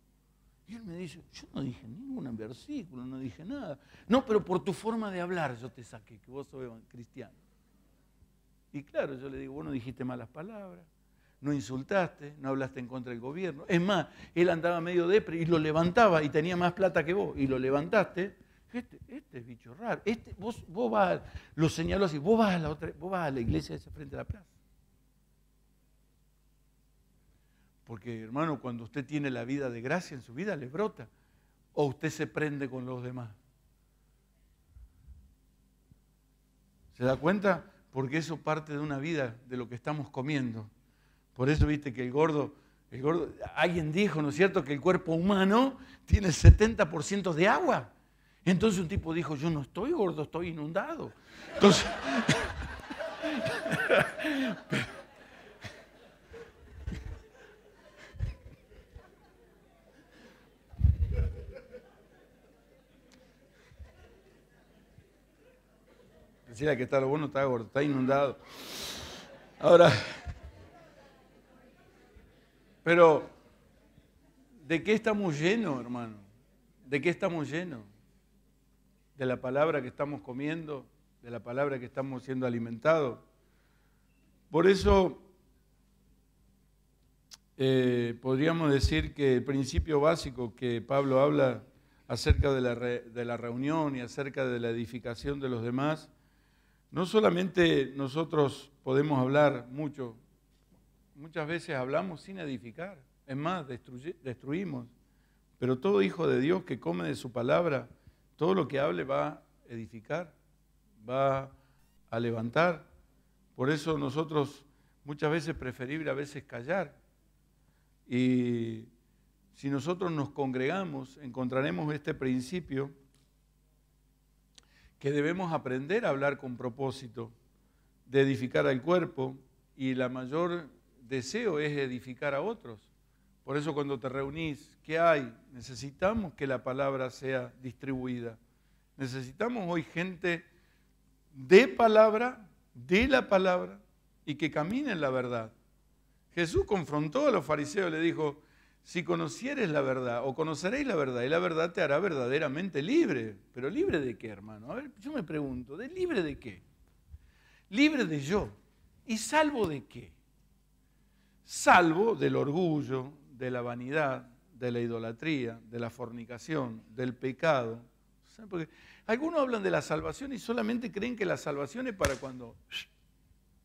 Y él me dice, yo no dije ningún versículo, no dije nada. No, pero por tu forma de hablar yo te saqué, que vos sos cristiano. Y claro, yo le digo, vos no dijiste malas palabras, no insultaste, no hablaste en contra del gobierno. Es más, él andaba medio depre y lo levantaba y tenía más plata que vos y lo levantaste. Este, este es bicho raro. Este, vos, vos vas, lo señaló así, vos vas a la otra, vos vas a la iglesia de esa frente a la plaza. Porque, hermano, cuando usted tiene la vida de gracia en su vida, le brota. O usted se prende con los demás. ¿Se da cuenta? Porque eso parte de una vida, de lo que estamos comiendo. Por eso viste que el gordo, el gordo, alguien dijo, ¿no es cierto?, que el cuerpo humano tiene 70% de agua. Entonces un tipo dijo, yo no estoy gordo, estoy inundado. Entonces, Decía que está lo bueno, está gordo, está inundado. Ahora, pero, ¿de qué estamos llenos, hermano? ¿De qué estamos llenos? ¿De la palabra que estamos comiendo? ¿De la palabra que estamos siendo alimentados? Por eso eh, podríamos decir que el principio básico que Pablo habla acerca de la, de la, reunión y acerca de la edificación de los demás, no solamente nosotros podemos hablar mucho muchas veces hablamos sin edificar, es más, destruimos. Pero todo hijo de Dios que come de su palabra, todo lo que hable va a edificar, va a levantar. Por eso nosotros muchas veces preferible a veces callar. Y si nosotros nos congregamos, encontraremos este principio que debemos aprender a hablar con propósito, de edificar al cuerpo y la mayor deseo es edificar a otros. Por eso cuando te reunís, ¿qué hay? Necesitamos que la palabra sea distribuida. Necesitamos hoy gente de palabra, de la palabra, y que camine en la verdad. Jesús confrontó a los fariseos, y le dijo, si conocieres la verdad o conoceréis la verdad, y la verdad te hará verdaderamente libre. Pero libre de qué, hermano? A ver, yo me pregunto, ¿de libre de qué? Libre de yo. ¿Y salvo de qué? salvo del orgullo, de la vanidad, de la idolatría, de la fornicación, del pecado. algunos hablan de la salvación y solamente creen que la salvación es para cuando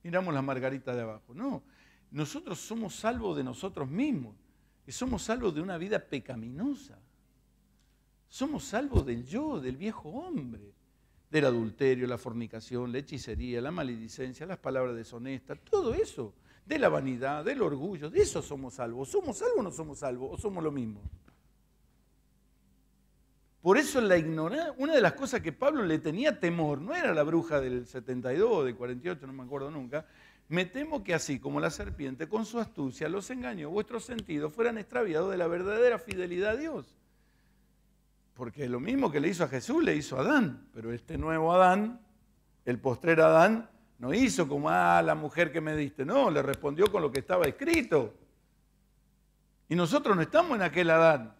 miramos la margarita de abajo. No, nosotros somos salvos de nosotros mismos y somos salvos de una vida pecaminosa. Somos salvos del yo, del viejo hombre, del adulterio, la fornicación, la hechicería, la maledicencia, las palabras deshonestas, todo eso de la vanidad, del orgullo, de eso somos salvos. ¿Somos salvos o no somos salvos? ¿O somos lo mismo? Por eso la ignorancia, una de las cosas que Pablo le tenía temor, no era la bruja del 72 o del 48, no me acuerdo nunca, me temo que así como la serpiente con su astucia los engañó, vuestros sentidos fueran extraviados de la verdadera fidelidad a Dios. Porque lo mismo que le hizo a Jesús le hizo a Adán, pero este nuevo Adán, el postrer Adán, no hizo como, ah, la mujer que me diste. No, le respondió con lo que estaba escrito. Y nosotros no estamos en aquella edad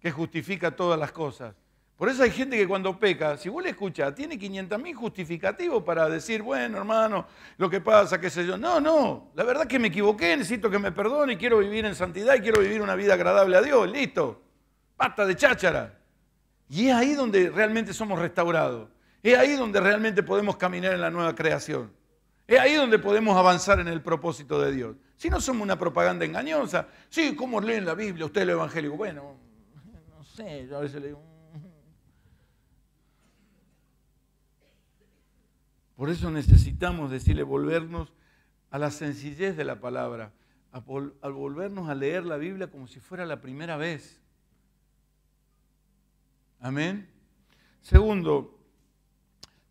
que justifica todas las cosas. Por eso hay gente que cuando peca, si vos le escuchás, tiene 500.000 justificativos para decir, bueno, hermano, lo que pasa, qué sé yo. No, no, la verdad es que me equivoqué, necesito que me perdone, quiero vivir en santidad y quiero vivir una vida agradable a Dios, listo. Pata de cháchara. Y es ahí donde realmente somos restaurados. Es ahí donde realmente podemos caminar en la nueva creación. Es ahí donde podemos avanzar en el propósito de Dios. Si no somos una propaganda engañosa, sí, ¿cómo leen la Biblia? Usted es el evangélico. Bueno, no sé, yo a veces le digo. Mm". Por eso necesitamos decirle, volvernos a la sencillez de la palabra, al volvernos a leer la Biblia como si fuera la primera vez. Amén. Segundo,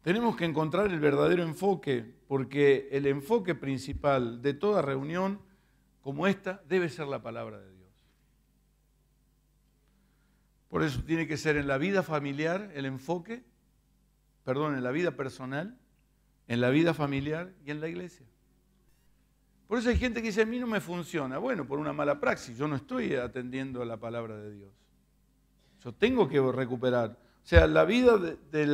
tenemos que encontrar el verdadero enfoque, porque el enfoque principal de toda reunión como esta debe ser la palabra de Dios. Por eso tiene que ser en la vida familiar el enfoque, perdón, en la vida personal, en la vida familiar y en la iglesia. Por eso hay gente que dice, a mí no me funciona. Bueno, por una mala praxis, yo no estoy atendiendo a la palabra de Dios. Yo tengo que recuperar. O sea, la vida de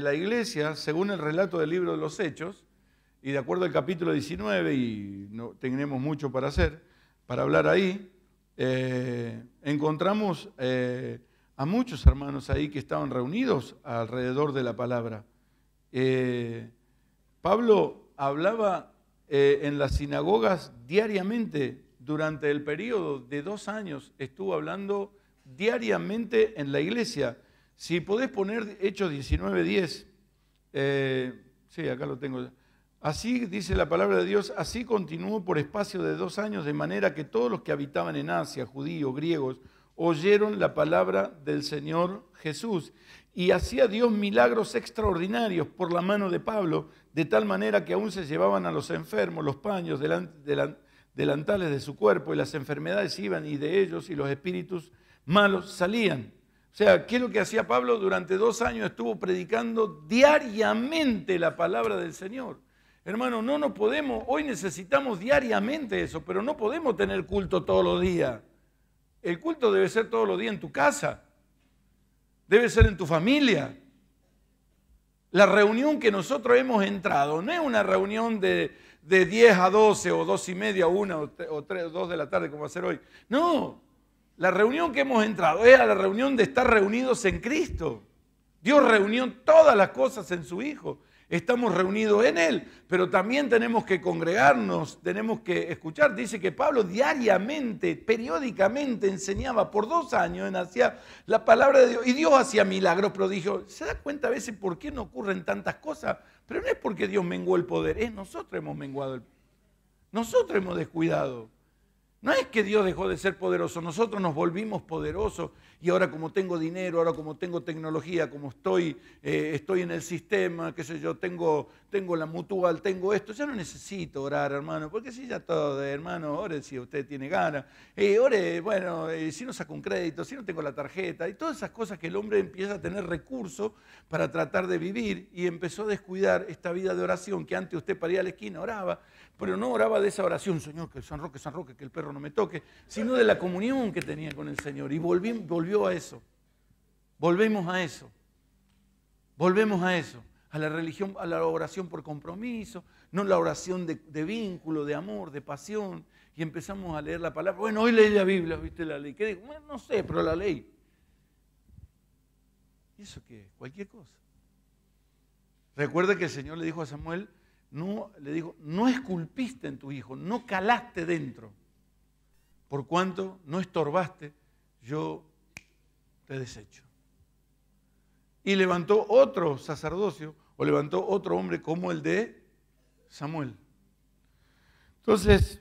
la, iglesia, según el relato del libro de los Hechos, y de acuerdo al capítulo 19, y no tenemos mucho para hacer, para hablar ahí, eh, encontramos eh, a muchos hermanos ahí que estaban reunidos alrededor de la palabra. Eh, Pablo hablaba en las sinagogas diariamente, durante el periodo de dos años estuvo hablando diariamente en la iglesia si podés poner Hechos 19, 10, eh, sí, acá lo tengo. Así dice la palabra de Dios, así continuó por espacio de dos años, de manera que todos los que habitaban en Asia, judíos, griegos, oyeron la palabra del Señor Jesús. Y hacía Dios milagros extraordinarios por la mano de Pablo, de tal manera que aún se llevaban a los enfermos los paños delantales de su cuerpo y las enfermedades iban y de ellos y los espíritus malos salían. O sea, ¿qué es lo que hacía Pablo? Durante dos años estuvo predicando diariamente la palabra del Señor. Hermano, no nos podemos, hoy necesitamos diariamente eso, pero no podemos tener culto todos los días. El culto debe ser todos los días en tu casa, debe ser en tu familia. La reunión que nosotros hemos entrado no es una reunión de, de 10 a 12 o 2 y media a 1 o o 2 de la tarde como va a ser hoy. No, la reunión que hemos entrado era la reunión de estar reunidos en Cristo. Dios reunió todas las cosas en su Hijo. Estamos reunidos en Él, pero también tenemos que congregarnos, tenemos que escuchar. Dice que Pablo diariamente, periódicamente enseñaba por dos años en Asia la palabra de Dios y Dios hacía milagros, prodigios. ¿Se da cuenta a veces por qué no ocurren tantas cosas? Pero no es porque Dios menguó el poder, es nosotros hemos menguado el poder. Nosotros hemos descuidado. No es que Dios dejó de ser poderoso, nosotros nos volvimos poderosos y ahora como tengo dinero, ahora como tengo tecnología, como estoy, eh, estoy en el sistema, qué sé yo, tengo, tengo la mutual, tengo esto, ya no necesito orar, hermano, porque si ya todo, hermano, ore si usted tiene ganas, eh, ore, bueno, eh, si no saco un crédito, si no tengo la tarjeta, y todas esas cosas que el hombre empieza a tener recursos para tratar de vivir y empezó a descuidar esta vida de oración que antes usted paría a la esquina, oraba, pero no oraba de esa oración, Señor, que San Roque, San Roque, que el perro no me toque, sino de la comunión que tenía con el Señor. Y volvió a eso. Volvemos a eso. Volvemos a eso. A la religión, a la oración por compromiso, no la oración de, vínculo, de amor, de pasión. Y empezamos a leer la palabra. Bueno, hoy leí la Biblia, ¿viste la ley? ¿Qué digo? no sé, pero la ley. ¿Y eso qué? Cualquier cosa. Recuerda que el Señor le dijo a Samuel, no, le dijo, no esculpiste en tu hijo, no calaste dentro. Por cuanto no estorbaste, yo te desecho. Y levantó otro sacerdocio, o levantó otro hombre como el de Samuel. Entonces,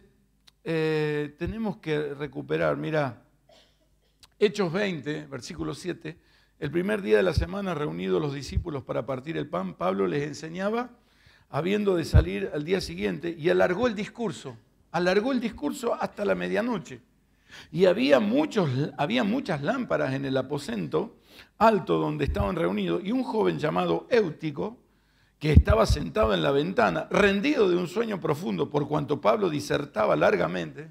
eh, tenemos que recuperar, mira, Hechos 20, versículo 7, el primer día de la semana reunidos los discípulos para partir el pan, Pablo les enseñaba habiendo de salir al día siguiente, y alargó el discurso, alargó el discurso hasta la medianoche. Y había, muchos, había muchas lámparas en el aposento alto donde estaban reunidos, y un joven llamado Éutico, que estaba sentado en la ventana, rendido de un sueño profundo, por cuanto Pablo disertaba largamente,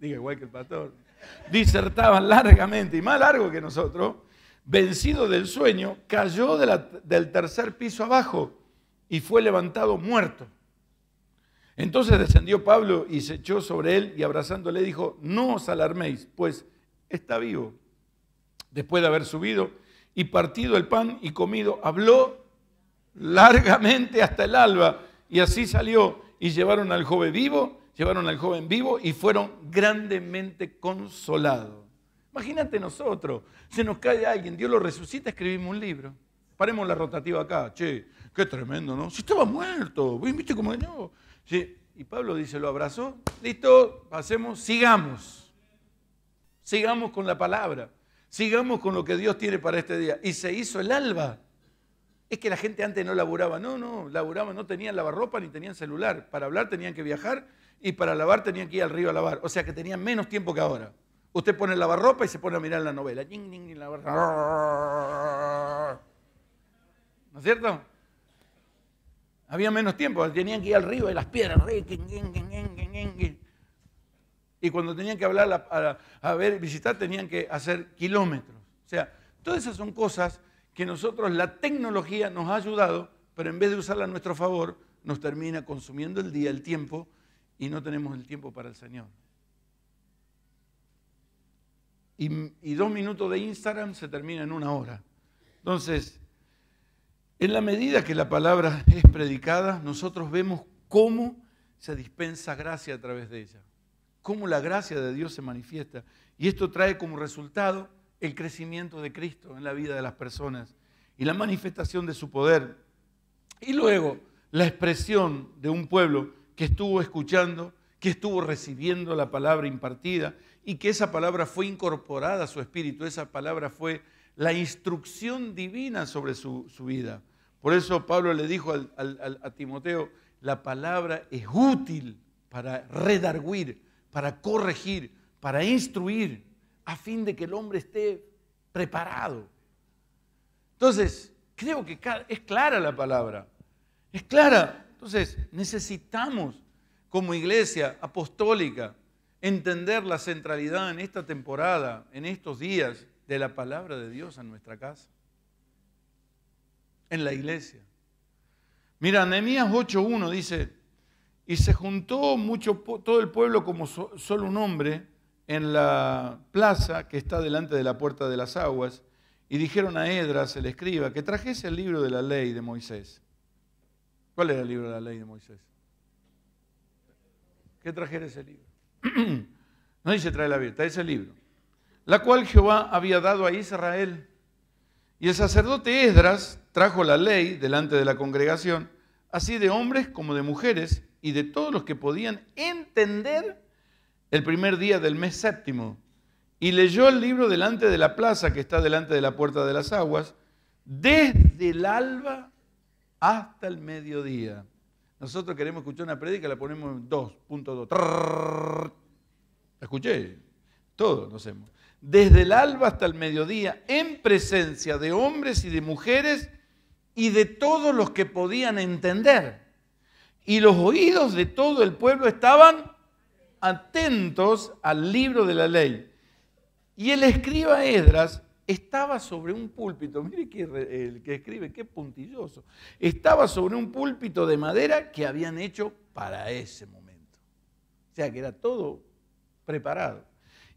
diga igual que el pastor, disertaba largamente y más largo que nosotros, vencido del sueño, cayó del tercer piso abajo y fue levantado muerto. Entonces descendió Pablo y se echó sobre él y abrazándole dijo, no os alarméis, pues está vivo. Después de haber subido y partido el pan y comido, habló largamente hasta el alba y así salió y llevaron al joven vivo, llevaron al joven vivo y fueron grandemente consolados. Imagínate nosotros, se nos cae alguien, Dios lo resucita, escribimos un libro. Paremos la rotativa acá, che, Qué tremendo, ¿no? Si estaba muerto, viste cómo Sí. Y Pablo dice, lo abrazó, listo, pasemos, sigamos. Sigamos con la palabra, sigamos con lo que Dios tiene para este día. Y se hizo el alba. Es que la gente antes no laburaba, no, no, laburaba, no tenían lavarropa ni tenían celular. Para hablar tenían que viajar y para lavar tenían que ir al río a lavar. O sea que tenían menos tiempo que ahora. Usted pone el lavarropa y se pone a mirar la novela. ¿No es cierto? Había menos tiempo, tenían que ir al río de las piedras. Y cuando tenían que hablar a, ver, visitar, tenían que hacer kilómetros. O sea, todas esas son cosas que nosotros, la tecnología nos ha ayudado, pero en vez de usarla a nuestro favor, nos termina consumiendo el día, el tiempo, y no tenemos el tiempo para el Señor. Y, y dos minutos de Instagram se termina en una hora. Entonces, en la medida que la palabra es predicada, nosotros vemos cómo se dispensa gracia a través de ella, cómo la gracia de Dios se manifiesta. Y esto trae como resultado el crecimiento de Cristo en la vida de las personas y la manifestación de su poder. Y luego la expresión de un pueblo que estuvo escuchando, que estuvo recibiendo la palabra impartida y que esa palabra fue incorporada a su espíritu, esa palabra fue la instrucción divina sobre su, su vida. Por eso Pablo le dijo a Timoteo, la palabra es útil para redarguir, para corregir, para instruir, a fin de que el hombre esté preparado. Entonces, creo que es clara la palabra, es clara. Entonces, necesitamos como iglesia apostólica entender la centralidad en esta temporada, en estos días, de la palabra de Dios en nuestra casa en la iglesia. Mira, Nehemías 8.1 dice, y se juntó mucho, todo el pueblo como solo un hombre en la plaza que está delante de la puerta de las aguas, y dijeron a Edras, el escriba, que trajese el libro de la ley de Moisés. ¿Cuál era el libro de la ley de Moisés? ¿Qué trajera ese libro? no dice trae la Biblia, trae el libro. La cual Jehová había dado a Israel. Y el sacerdote Esdras trajo la ley delante de la congregación, así de hombres como de mujeres y de todos los que podían entender el primer día del mes séptimo. Y leyó el libro delante de la plaza que está delante de la puerta de las aguas, desde el alba hasta el mediodía. Nosotros queremos escuchar una predica, la ponemos en 2.2. La escuché, todos lo hacemos. Desde el alba hasta el mediodía, en presencia de hombres y de mujeres y de todos los que podían entender. Y los oídos de todo el pueblo estaban atentos al libro de la ley. Y el escriba Edras estaba sobre un púlpito, mire el que escribe, qué puntilloso, estaba sobre un púlpito de madera que habían hecho para ese momento. O sea que era todo preparado.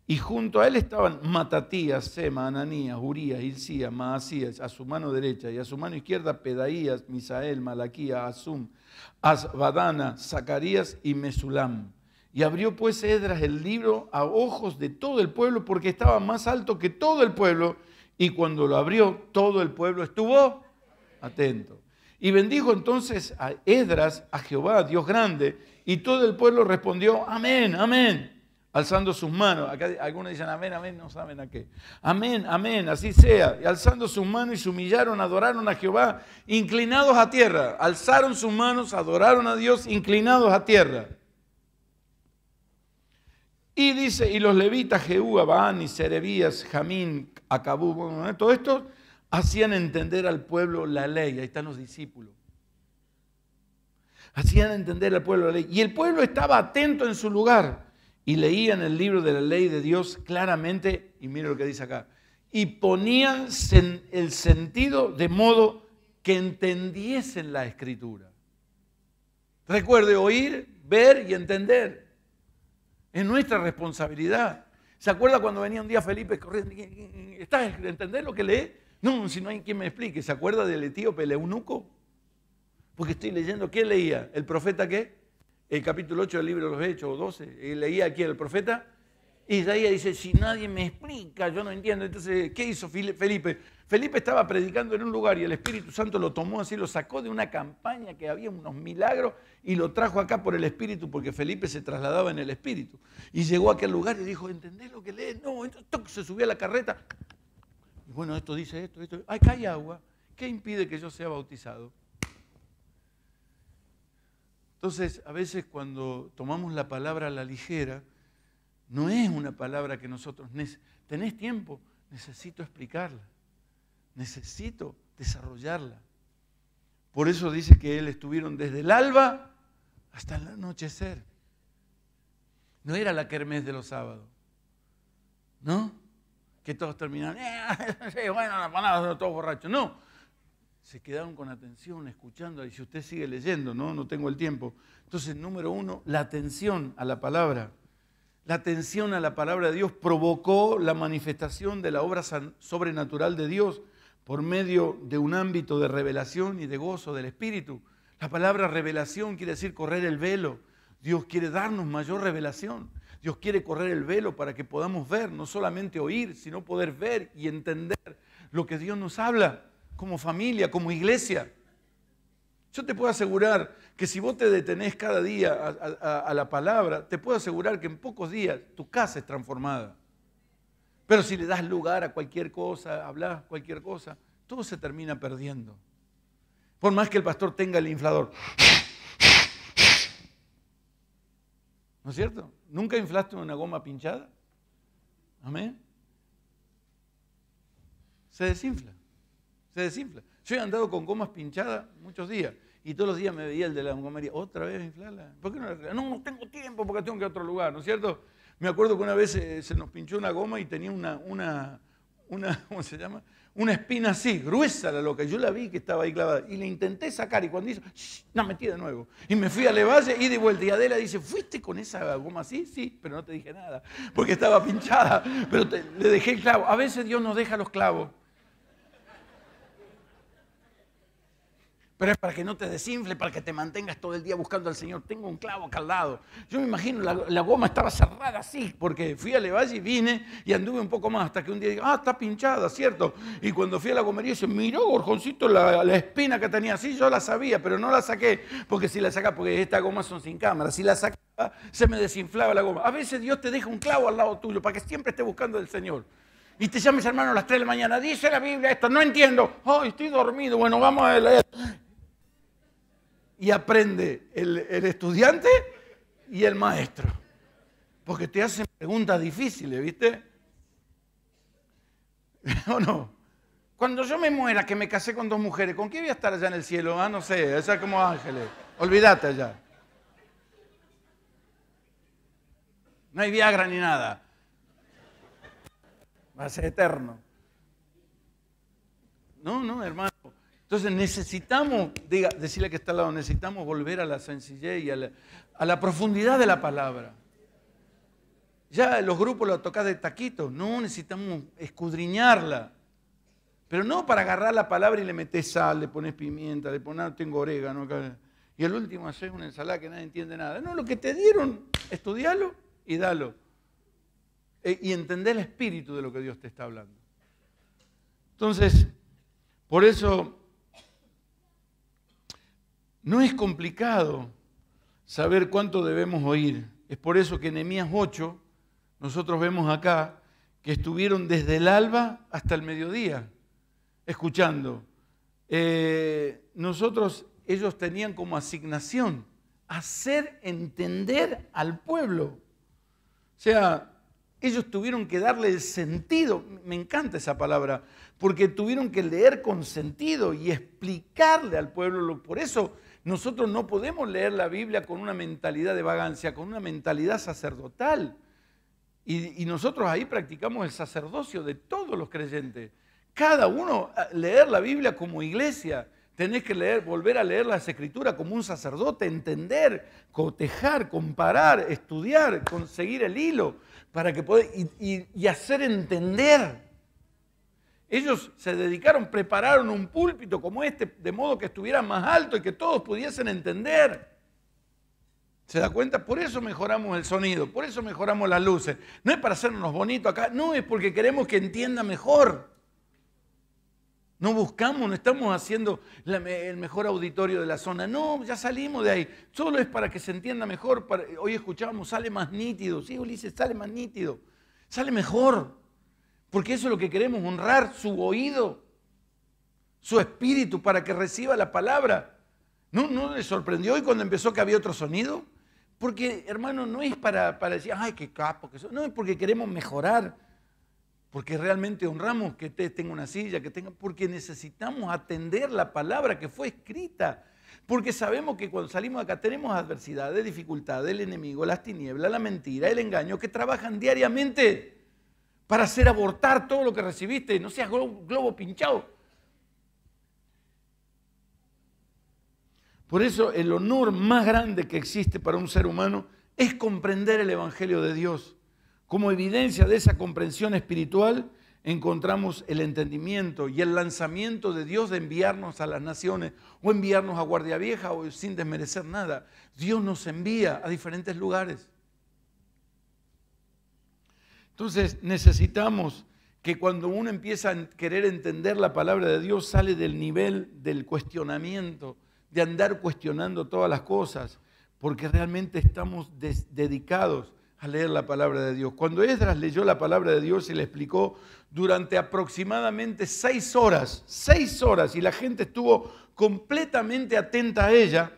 Y junto a él estaban Matatías, Sema, Ananías, Urías, Hilcías, Maasías, a su mano derecha y a su mano izquierda Pedaías, Misael, Malaquía, Azum, Asbadana, Zacarías y Mesulam. Y abrió pues Edras el libro a ojos de todo el pueblo porque estaba más alto que todo el pueblo. Y cuando lo abrió, todo el pueblo estuvo atento. Y bendijo entonces a Edras, a Jehová, Dios grande, y todo el pueblo respondió, amén, amén alzando sus manos. Acá algunos dicen amén, amén, no saben a qué. Amén, amén, así sea. Y alzando sus manos y se humillaron, adoraron a Jehová, inclinados a tierra. Alzaron sus manos, adoraron a Dios, inclinados a tierra. Y dice, y los levitas, Jehú, Abán y Serebías, Jamín, Acabú, ¿eh? todo esto hacían entender al pueblo la ley. Ahí están los discípulos. Hacían entender al pueblo la ley. Y el pueblo estaba atento en su lugar. Y leían el libro de la ley de Dios claramente, y mire lo que dice acá, y ponían el sentido de modo que entendiesen la escritura. Recuerde, oír, ver y entender. Es nuestra responsabilidad. ¿Se acuerda cuando venía un día Felipe corriendo? ¿Estás entender lo que lee? No, si no hay quien me explique. ¿Se acuerda del etíope, el eunuco? Porque estoy leyendo, ¿qué leía? ¿El profeta qué? el capítulo 8 del libro de los Hechos, o 12, leía aquí el profeta, y Isaías dice, si nadie me explica, yo no entiendo. Entonces, ¿qué hizo Felipe? Felipe estaba predicando en un lugar y el Espíritu Santo lo tomó así, lo sacó de una campaña que había unos milagros y lo trajo acá por el Espíritu, porque Felipe se trasladaba en el Espíritu. Y llegó a aquel lugar y dijo, ¿entendés lo que lees? No, entonces se subía a la carreta. Y bueno, esto dice esto, esto. Acá hay agua. ¿Qué impide que yo sea bautizado? Entonces, a veces cuando tomamos la palabra a la ligera, no es una palabra que nosotros... Tenés tiempo, necesito explicarla, necesito desarrollarla. Por eso dice que él estuvieron desde el alba hasta el anochecer. No era la kermés de los sábados, ¿no? Que todos terminaron. Eh, bueno, la palabra, todos borrachos. No, se quedaron con atención escuchando, y si usted sigue leyendo, ¿no? no tengo el tiempo. Entonces, número uno, la atención a la palabra. La atención a la palabra de Dios provocó la manifestación de la obra sobrenatural de Dios por medio de un ámbito de revelación y de gozo del Espíritu. La palabra revelación quiere decir correr el velo. Dios quiere darnos mayor revelación. Dios quiere correr el velo para que podamos ver, no solamente oír, sino poder ver y entender lo que Dios nos habla como familia, como iglesia. Yo te puedo asegurar que si vos te detenés cada día a, la palabra, te puedo asegurar que en pocos días tu casa es transformada. Pero si le das lugar a cualquier cosa, hablas cualquier cosa, todo se termina perdiendo. Por más que el pastor tenga el inflador. ¿No es cierto? ¿Nunca inflaste una goma pinchada? Amén. Se desinfla se desinfla. Yo he andado con gomas pinchadas muchos días y todos los días me veía el de la gomería, otra vez inflarla. ¿Por qué no la No, no tengo tiempo porque tengo que ir a otro lugar, ¿no es cierto? Me acuerdo que una vez eh, se, nos pinchó una goma y tenía una, una, una, ¿cómo se llama? Una espina así, gruesa la loca. Yo la vi que estaba ahí clavada y la intenté sacar y cuando hizo, la metí de nuevo. Y me fui a Levalle y de vuelta. Y Adela dice, ¿fuiste con esa goma así? Sí, pero no te dije nada porque estaba pinchada. Pero le dejé el clavo. A veces Dios nos deja los clavos Pero es para que no te desinfle, para que te mantengas todo el día buscando al Señor. Tengo un clavo acá Yo me imagino, la, goma estaba cerrada así, porque fui a Levalle y vine y anduve un poco más hasta que un día digo, ah, está pinchada, ¿cierto? Y cuando fui a la gomería, dice, miró, Gorjoncito, la, espina que tenía así, yo la sabía, pero no la saqué, porque si la saca, porque estas gomas son sin cámara, si la sacaba, se me desinflaba la goma. A veces Dios te deja un clavo al lado tuyo, para que siempre esté buscando al Señor y te llames hermano a las 3 de la mañana, dice la Biblia esto, no entiendo, ay, estoy dormido, bueno, vamos a leer y aprende el, estudiante y el maestro. Porque te hacen preguntas difíciles, ¿viste? ¿O no? Cuando yo me muera, que me casé con dos mujeres, ¿con qué voy a estar allá en el cielo? Ah, no sé, allá como ángeles. Olvídate allá. No hay Viagra ni nada. Va a ser eterno. No, no, hermano. Entonces necesitamos, diga, decirle que está al lado, necesitamos volver a la sencillez y a la, profundidad de la palabra. Ya los grupos lo tocás de taquito, no necesitamos escudriñarla. Pero no para agarrar la palabra y le metes sal, le pones pimienta, le pones, ah, tengo orégano acá. Y el último haces una ensalada que nadie entiende nada. No, lo que te dieron, estudialo y dalo. E, y entender el espíritu de lo que Dios te está hablando. Entonces, por eso no es complicado saber cuánto debemos oír. Es por eso que en Emías 8 nosotros vemos acá que estuvieron desde el alba hasta el mediodía escuchando. Eh, nosotros, ellos tenían como asignación hacer entender al pueblo. O sea, ellos tuvieron que darle el sentido, me encanta esa palabra, porque tuvieron que leer con sentido y explicarle al pueblo. Por eso nosotros no podemos leer la Biblia con una mentalidad de vagancia, con una mentalidad sacerdotal. Y, nosotros ahí practicamos el sacerdocio de todos los creyentes. Cada uno, leer la Biblia como iglesia, tenés que leer, volver a leer las escrituras como un sacerdote, entender, cotejar, comparar, estudiar, conseguir el hilo para que y hacer entender ellos se dedicaron, prepararon un púlpito como este, de modo que estuviera más alto y que todos pudiesen entender. ¿Se da cuenta? Por eso mejoramos el sonido, por eso mejoramos las luces. No es para hacernos bonito acá, no, es porque queremos que entienda mejor. No buscamos, no estamos haciendo el mejor auditorio de la zona. No, ya salimos de ahí. Solo es para que se entienda mejor. hoy escuchábamos, sale más nítido. Sí, Ulises, sale más nítido. Sale mejor. Porque eso es lo que queremos, honrar su oído, su espíritu, para que reciba la palabra. ¿No, no le sorprendió hoy cuando empezó que había otro sonido? Porque, hermano, no es para, para decir, ay, qué capo que No, es porque queremos mejorar. Porque realmente honramos que te tenga una silla, que tenga, Porque necesitamos atender la palabra que fue escrita. Porque sabemos que cuando salimos de acá tenemos adversidades, dificultades, el enemigo, las tinieblas, la mentira, el engaño que trabajan diariamente para hacer abortar todo lo que recibiste. No seas globo, globo pinchado. Por eso el honor más grande que existe para un ser humano es comprender el Evangelio de Dios. Como evidencia de esa comprensión espiritual encontramos el entendimiento y el lanzamiento de Dios de enviarnos a las naciones o enviarnos a Guardia Vieja o sin desmerecer nada. Dios nos envía a diferentes lugares. Entonces necesitamos que cuando uno empieza a querer entender la palabra de Dios, sale del nivel del cuestionamiento, de andar cuestionando todas las cosas, porque realmente estamos dedicados a leer la palabra de Dios. Cuando Esdras leyó la palabra de Dios y le explicó durante aproximadamente seis horas, seis horas, y la gente estuvo completamente atenta a ella,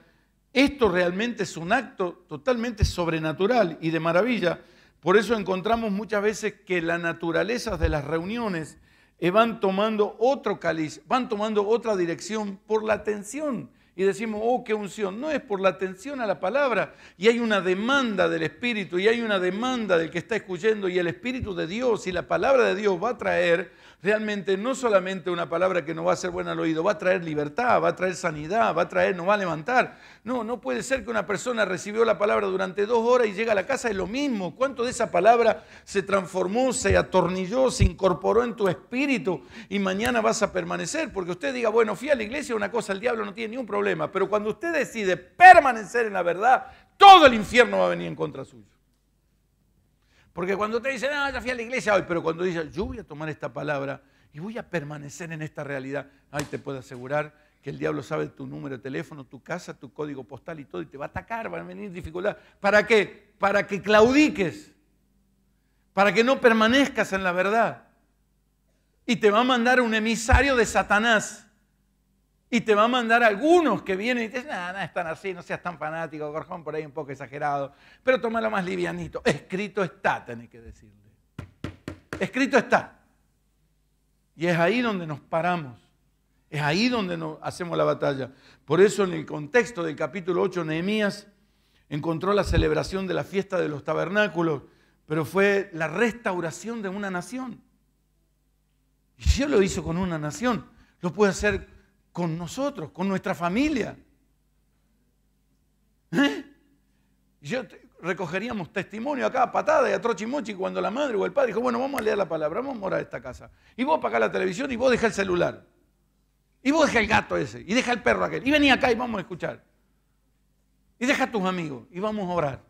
esto realmente es un acto totalmente sobrenatural y de maravilla por eso encontramos muchas veces que las naturalezas de las reuniones eh, van tomando otro caliz, van tomando otra dirección por la atención. Y decimos, oh, qué unción. No es por la atención a la palabra. Y hay una demanda del Espíritu, y hay una demanda del que está escuchando, y el Espíritu de Dios y la palabra de Dios va a traer realmente no solamente una palabra que no va a ser buena al oído, va a traer libertad, va a traer sanidad, va a traer, no va a levantar. No, no puede ser que una persona recibió la palabra durante dos horas y llega a la casa y lo mismo. ¿Cuánto de esa palabra se transformó, se atornilló, se incorporó en tu espíritu y mañana vas a permanecer? Porque usted diga, bueno, fui a la iglesia, una cosa, el diablo no tiene ningún problema, pero cuando usted decide permanecer en la verdad, todo el infierno va a venir en contra suyo. Porque cuando te dicen, ah, ya fui a la iglesia hoy, pero cuando dices, yo voy a tomar esta palabra y voy a permanecer en esta realidad, ahí te puedo asegurar que el diablo sabe tu número de teléfono, tu casa, tu código postal y todo, y te va a atacar, van a venir dificultades. ¿Para qué? Para que claudiques, para que no permanezcas en la verdad. Y te va a mandar un emisario de Satanás y te va a mandar algunos que vienen y te dicen, nada, nada están así, no seas tan fanático, corjón, por ahí un poco exagerado, pero tómalo más livianito. Escrito está, tenés que decirle. Escrito está. Y es ahí donde nos paramos. Es ahí donde nos hacemos la batalla. Por eso en el contexto del capítulo 8, Nehemías encontró la celebración de la fiesta de los tabernáculos, pero fue la restauración de una nación. Y Dios lo hizo con una nación. Lo puede hacer con nosotros, con nuestra familia. ¿Eh? Yo recogeríamos testimonio acá a patada y a trochimochi cuando la madre o el padre dijo, bueno, vamos a leer la palabra, vamos a morar a esta casa. Y vos apagás la televisión y vos dejás el celular. Y vos deja el gato ese, y deja el perro aquel. Y vení acá y vamos a escuchar. Y deja a tus amigos y vamos a orar.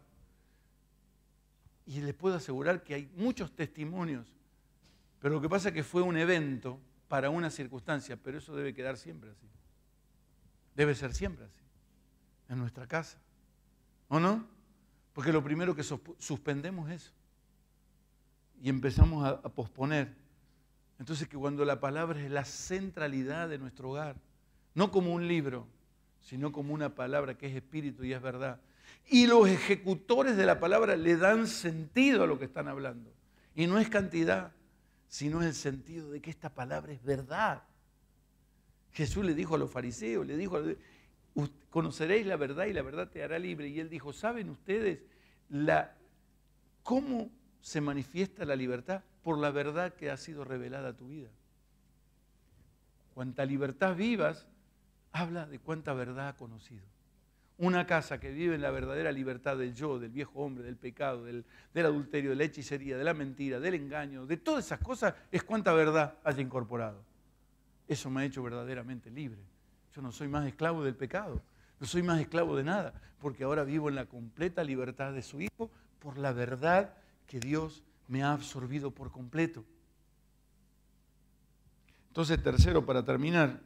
Y les puedo asegurar que hay muchos testimonios, pero lo que pasa es que fue un evento para una circunstancia, pero eso debe quedar siempre así. Debe ser siempre así, en nuestra casa. ¿O no? Porque lo primero que suspendemos es eso. Y empezamos a, a posponer. Entonces que cuando la palabra es la centralidad de nuestro hogar, no como un libro, sino como una palabra que es espíritu y es verdad. Y los ejecutores de la palabra le dan sentido a lo que están hablando. Y no es cantidad, sino en el sentido de que esta palabra es verdad. Jesús le dijo a los fariseos, le dijo, conoceréis la verdad y la verdad te hará libre. Y él dijo, ¿saben ustedes cómo se manifiesta la libertad? Por la verdad que ha sido revelada a tu vida. Cuanta libertad vivas, habla de cuánta verdad ha conocido. Una casa que vive en la verdadera libertad del yo, del viejo hombre, del pecado, del, adulterio, de la hechicería, de la mentira, del engaño, de todas esas cosas, es cuánta verdad haya incorporado. Eso me ha hecho verdaderamente libre. Yo no soy más esclavo del pecado, no soy más esclavo de nada, porque ahora vivo en la completa libertad de su Hijo por la verdad que Dios me ha absorbido por completo. Entonces, tercero, para terminar,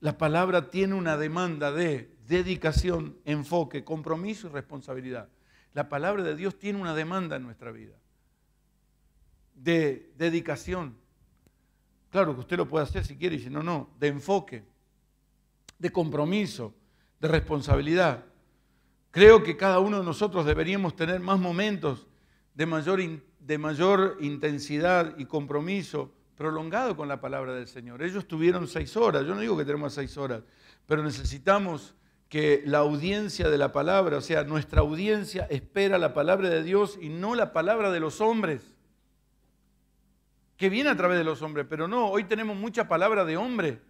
la palabra tiene una demanda de dedicación, enfoque, compromiso y responsabilidad. La palabra de Dios tiene una demanda en nuestra vida de dedicación. Claro que usted lo puede hacer si quiere y si no, no, de enfoque, de compromiso, de responsabilidad. Creo que cada uno de nosotros deberíamos tener más momentos de mayor, de mayor intensidad y compromiso prolongado con la palabra del Señor. Ellos tuvieron seis horas, yo no digo que tenemos seis horas, pero necesitamos que la audiencia de la palabra, o sea, nuestra audiencia espera la palabra de Dios y no la palabra de los hombres, que viene a través de los hombres, pero no, hoy tenemos mucha palabra de hombre.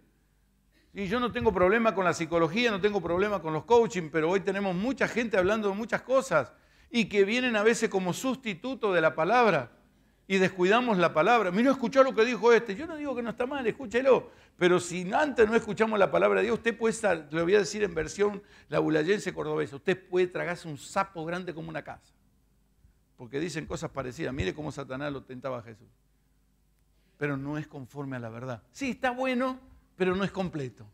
Y yo no tengo problema con la psicología, no tengo problema con los coaching, pero hoy tenemos mucha gente hablando de muchas cosas y que vienen a veces como sustituto de la palabra y descuidamos la palabra. Mira, escuchó lo que dijo este. Yo no digo que no está mal, escúchelo. Pero si antes no escuchamos la palabra de Dios, usted puede estar, lo voy a decir en versión la bulayense cordobesa, usted puede tragarse un sapo grande como una casa. Porque dicen cosas parecidas. Mire cómo Satanás lo tentaba a Jesús. Pero no es conforme a la verdad. Sí, está bueno, pero no es completo.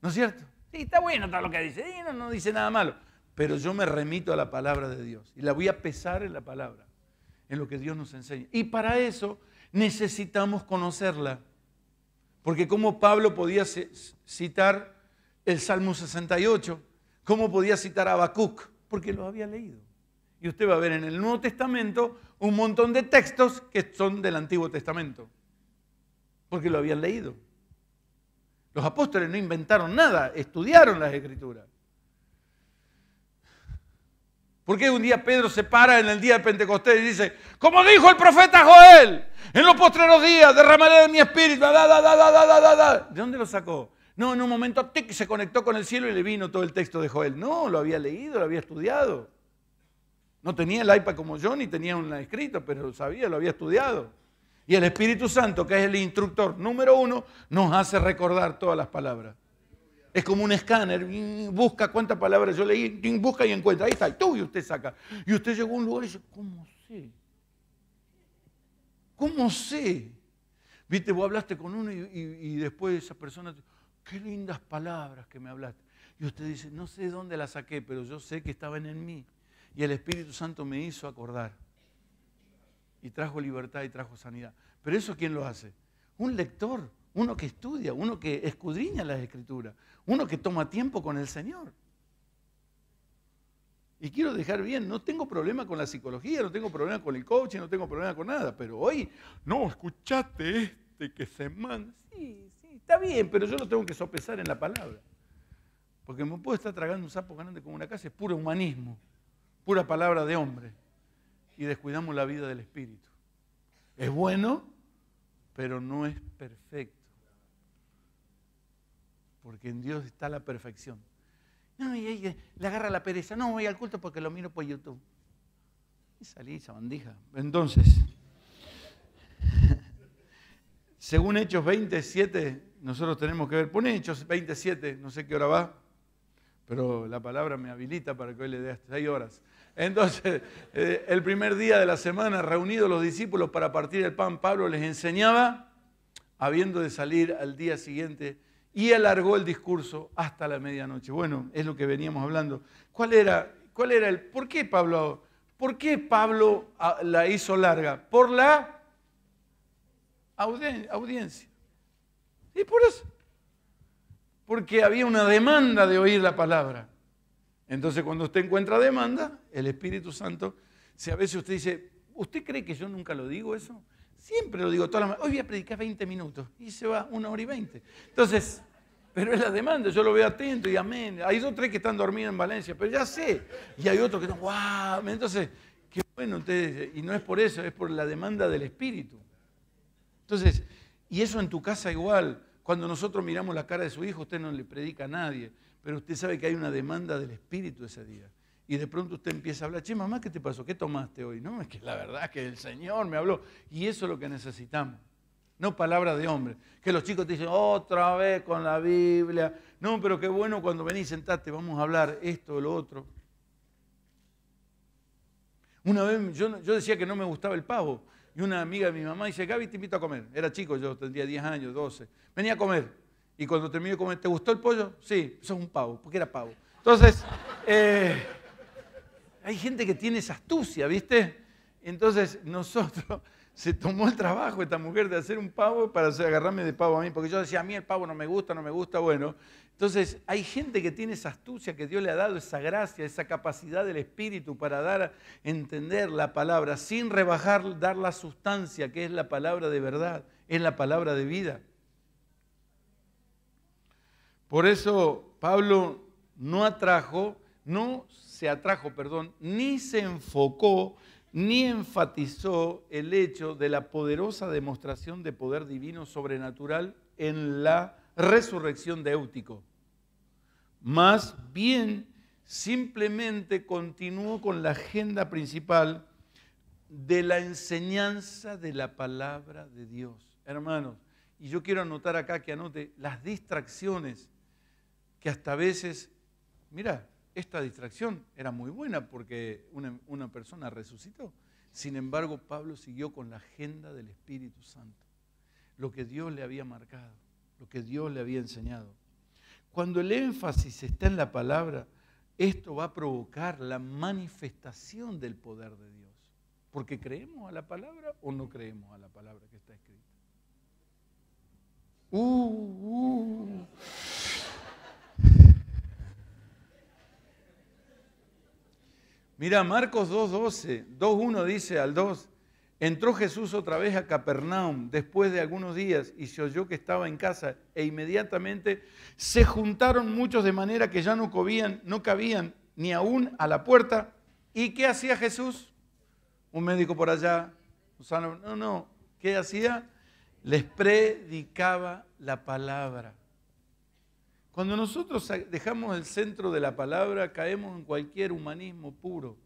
¿No es cierto? Sí, está bueno todo lo que dice. no, no dice nada malo. Pero yo me remito a la palabra de Dios y la voy a pesar en la palabra en lo que Dios nos enseña. Y para eso necesitamos conocerla. Porque cómo Pablo podía citar el Salmo 68, cómo podía citar a Habacuc, porque lo había leído. Y usted va a ver en el Nuevo Testamento un montón de textos que son del Antiguo Testamento, porque lo habían leído. Los apóstoles no inventaron nada, estudiaron las escrituras. ¿Por un día Pedro se para en el día de Pentecostés y dice, como dijo el profeta Joel, en los postreros días derramaré de mi espíritu? Da, da, da, ¿De dónde lo sacó? No, en un momento tic, se conectó con el cielo y le vino todo el texto de Joel. No, lo había leído, lo había estudiado. No tenía el iPad como yo, ni tenía un escrito, pero lo sabía, lo había estudiado. Y el Espíritu Santo, que es el instructor número uno, nos hace recordar todas las palabras. Es como un escáner, busca cuántas palabras yo leí, busca y encuentra. Ahí está, y tú, y usted saca. Y usted llegó a un lugar y dice, ¿cómo sé? ¿Cómo sé? Viste, vos hablaste con uno y, después esa persona, qué lindas palabras que me hablaste. Y usted dice, no sé dónde las saqué, pero yo sé que estaban en mí. Y el Espíritu Santo me hizo acordar. Y trajo libertad y trajo sanidad. Pero eso ¿quién lo hace? Un lector, uno que estudia, uno que escudriña las escrituras, uno que toma tiempo con el Señor. Y quiero dejar bien, no tengo problema con la psicología, no tengo problema con el coaching, no tengo problema con nada, pero hoy, no, escuchate este que se manda. Sí, sí, está bien, pero yo no tengo que sopesar en la palabra. Porque me puedo estar tragando un sapo grande como una casa, es puro humanismo, pura palabra de hombre. Y descuidamos la vida del espíritu. Es bueno, pero no es perfecto porque en Dios está la perfección. No, y ahí le agarra la pereza. No, voy al culto porque lo miro por YouTube. Y salí esa bandija. Entonces, según Hechos 27, nosotros tenemos que ver, pone Hechos 27, no sé qué hora va, pero la palabra me habilita para que hoy le dé hasta 6 horas. Entonces, eh, el primer día de la semana, reunidos los discípulos para partir el pan, Pablo les enseñaba, habiendo de salir al día siguiente y alargó el discurso hasta la medianoche. Bueno, es lo que veníamos hablando. ¿Cuál era, cuál era el, por qué Pablo, por qué Pablo ah, la hizo larga? Por la audiencia. Y por eso. Porque había una demanda de oír la palabra. Entonces, cuando usted encuentra demanda, el Espíritu Santo, si a veces usted dice, ¿usted cree que yo nunca lo digo eso? Siempre lo digo toda la Hoy voy a predicar 20 minutos. Y se va una hora y 20. Entonces, pero es la demanda. Yo lo veo atento y amén. Hay dos, tres que están dormidos en Valencia, pero ya sé. Y hay otros que están, wow. Entonces, qué bueno. Ustedes, y no es por eso, es por la demanda del Espíritu. Entonces, y eso en tu casa igual. Cuando nosotros miramos la cara de su hijo, usted no le predica a nadie, pero usted sabe que hay una demanda del Espíritu ese día y de pronto usted empieza a hablar, che, mamá, ¿qué te pasó? ¿Qué tomaste hoy? No, es que la verdad es que el Señor me habló. Y eso es lo que necesitamos. No palabra de hombre. Que los chicos te dicen, otra vez con la Biblia. No, pero qué bueno cuando venís, sentate, vamos a hablar esto, o lo otro. Una vez yo, yo decía que no me gustaba el pavo. Y una amiga de mi mamá dice, Gaby, te invito a comer. Era chico, yo tendría 10 años, 12. Venía a comer. Y cuando terminé de comer, ¿te gustó el pollo? Sí, eso es un pavo, porque era pavo. Entonces, eh, hay gente que tiene esa astucia, ¿viste? Entonces nosotros, se tomó el trabajo esta mujer de hacer un pavo para agarrarme de pavo a mí, porque yo decía, a mí el pavo no me gusta, no me gusta, bueno. Entonces hay gente que tiene esa astucia que Dios le ha dado, esa gracia, esa capacidad del Espíritu para dar, a entender la palabra, sin rebajar, dar la sustancia que es la palabra de verdad, es la palabra de vida. Por eso Pablo no atrajo, no se atrajo, perdón, ni se enfocó ni enfatizó el hecho de la poderosa demostración de poder divino sobrenatural en la resurrección de Éutico. Más bien, simplemente continuó con la agenda principal de la enseñanza de la palabra de Dios. Hermanos, y yo quiero anotar acá que anote las distracciones que hasta veces, mira, esta distracción era muy buena porque una, persona resucitó. Sin embargo, Pablo siguió con la agenda del Espíritu Santo, lo que Dios le había marcado, lo que Dios le había enseñado. Cuando el énfasis está en la palabra, esto va a provocar la manifestación del poder de Dios. Porque creemos a la palabra o no creemos a la palabra que está escrita. Uh, uh. Mira, Marcos 2.12, 2.1 dice al 2, entró Jesús otra vez a Capernaum después de algunos días y se oyó que estaba en casa e inmediatamente se juntaron muchos de manera que ya no cabían, no cabían ni aún a la puerta. ¿Y qué hacía Jesús? Un médico por allá, no, no, ¿qué hacía? Les predicaba la palabra. Cuando nosotros dejamos el centro de la palabra, caemos en cualquier humanismo puro.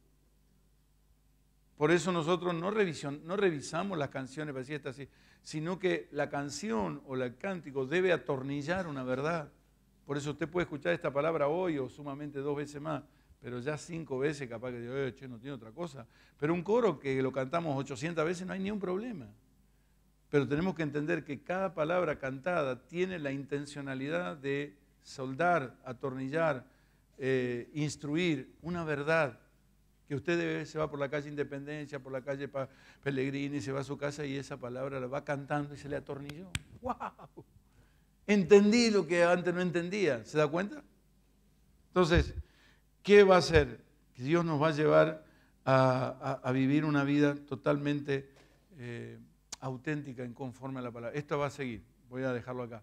Por eso nosotros no, revisamos las canciones para decir así, sino que la canción o el cántico debe atornillar una verdad. Por eso usted puede escuchar esta palabra hoy o sumamente dos veces más, pero ya cinco veces capaz que diga, eh, che, no tiene otra cosa. Pero un coro que lo cantamos 800 veces no hay ni un problema. Pero tenemos que entender que cada palabra cantada tiene la intencionalidad de soldar, atornillar, eh, instruir una verdad que usted se va por la calle Independencia, por la calle Pellegrini, se va a su casa y esa palabra la va cantando y se le atornilló. ¡Wow! Entendí lo que antes no entendía. ¿Se da cuenta? Entonces, ¿qué va a hacer? Dios nos va a llevar a, vivir una vida totalmente eh, auténtica en conforme a la palabra. Esto va a seguir. Voy a dejarlo acá.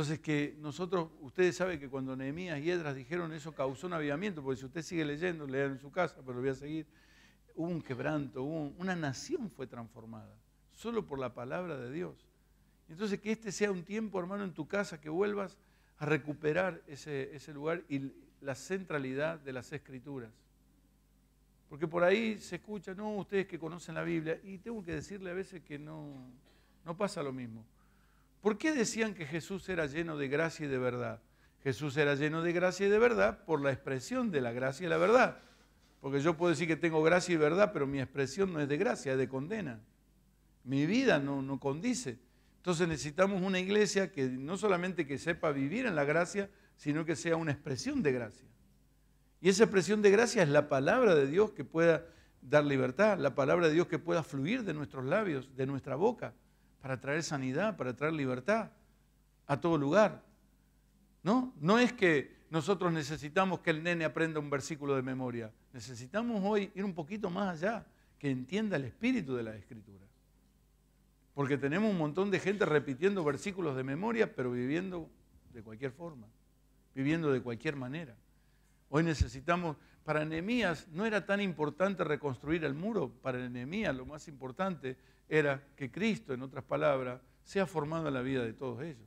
Entonces que nosotros, ustedes saben que cuando Nehemías y Edras dijeron eso causó un avivamiento, porque si usted sigue leyendo, lean en su casa, pero lo voy a seguir, hubo un quebranto, una nación fue transformada, solo por la palabra de Dios. Entonces que este sea un tiempo, hermano, en tu casa, que vuelvas a recuperar ese, lugar y la centralidad de las escrituras. Porque por ahí se escucha, no, ustedes que conocen la Biblia, y tengo que decirle a veces que no pasa lo mismo. ¿Por qué decían que Jesús era lleno de gracia y de verdad? Jesús era lleno de gracia y de verdad por la expresión de la gracia y la verdad. Porque yo puedo decir que tengo gracia y verdad, pero mi expresión no es de gracia, es de condena. Mi vida no, no condice. Entonces necesitamos una iglesia que no solamente que sepa vivir en la gracia, sino que sea una expresión de gracia. Y esa expresión de gracia es la palabra de Dios que pueda dar libertad, la palabra de Dios que pueda fluir de nuestros labios, de nuestra boca para traer sanidad, para traer libertad a todo lugar. ¿No? No es que nosotros necesitamos que el nene aprenda un versículo de memoria. Necesitamos hoy ir un poquito más allá, que entienda el espíritu de la escritura. Porque tenemos un montón de gente repitiendo versículos de memoria, pero viviendo de cualquier forma, viviendo de cualquier manera. Hoy necesitamos, para Nehemías no era tan importante reconstruir el muro, para Nehemías lo más importante era que Cristo, en otras palabras, sea formado en la vida de todos ellos.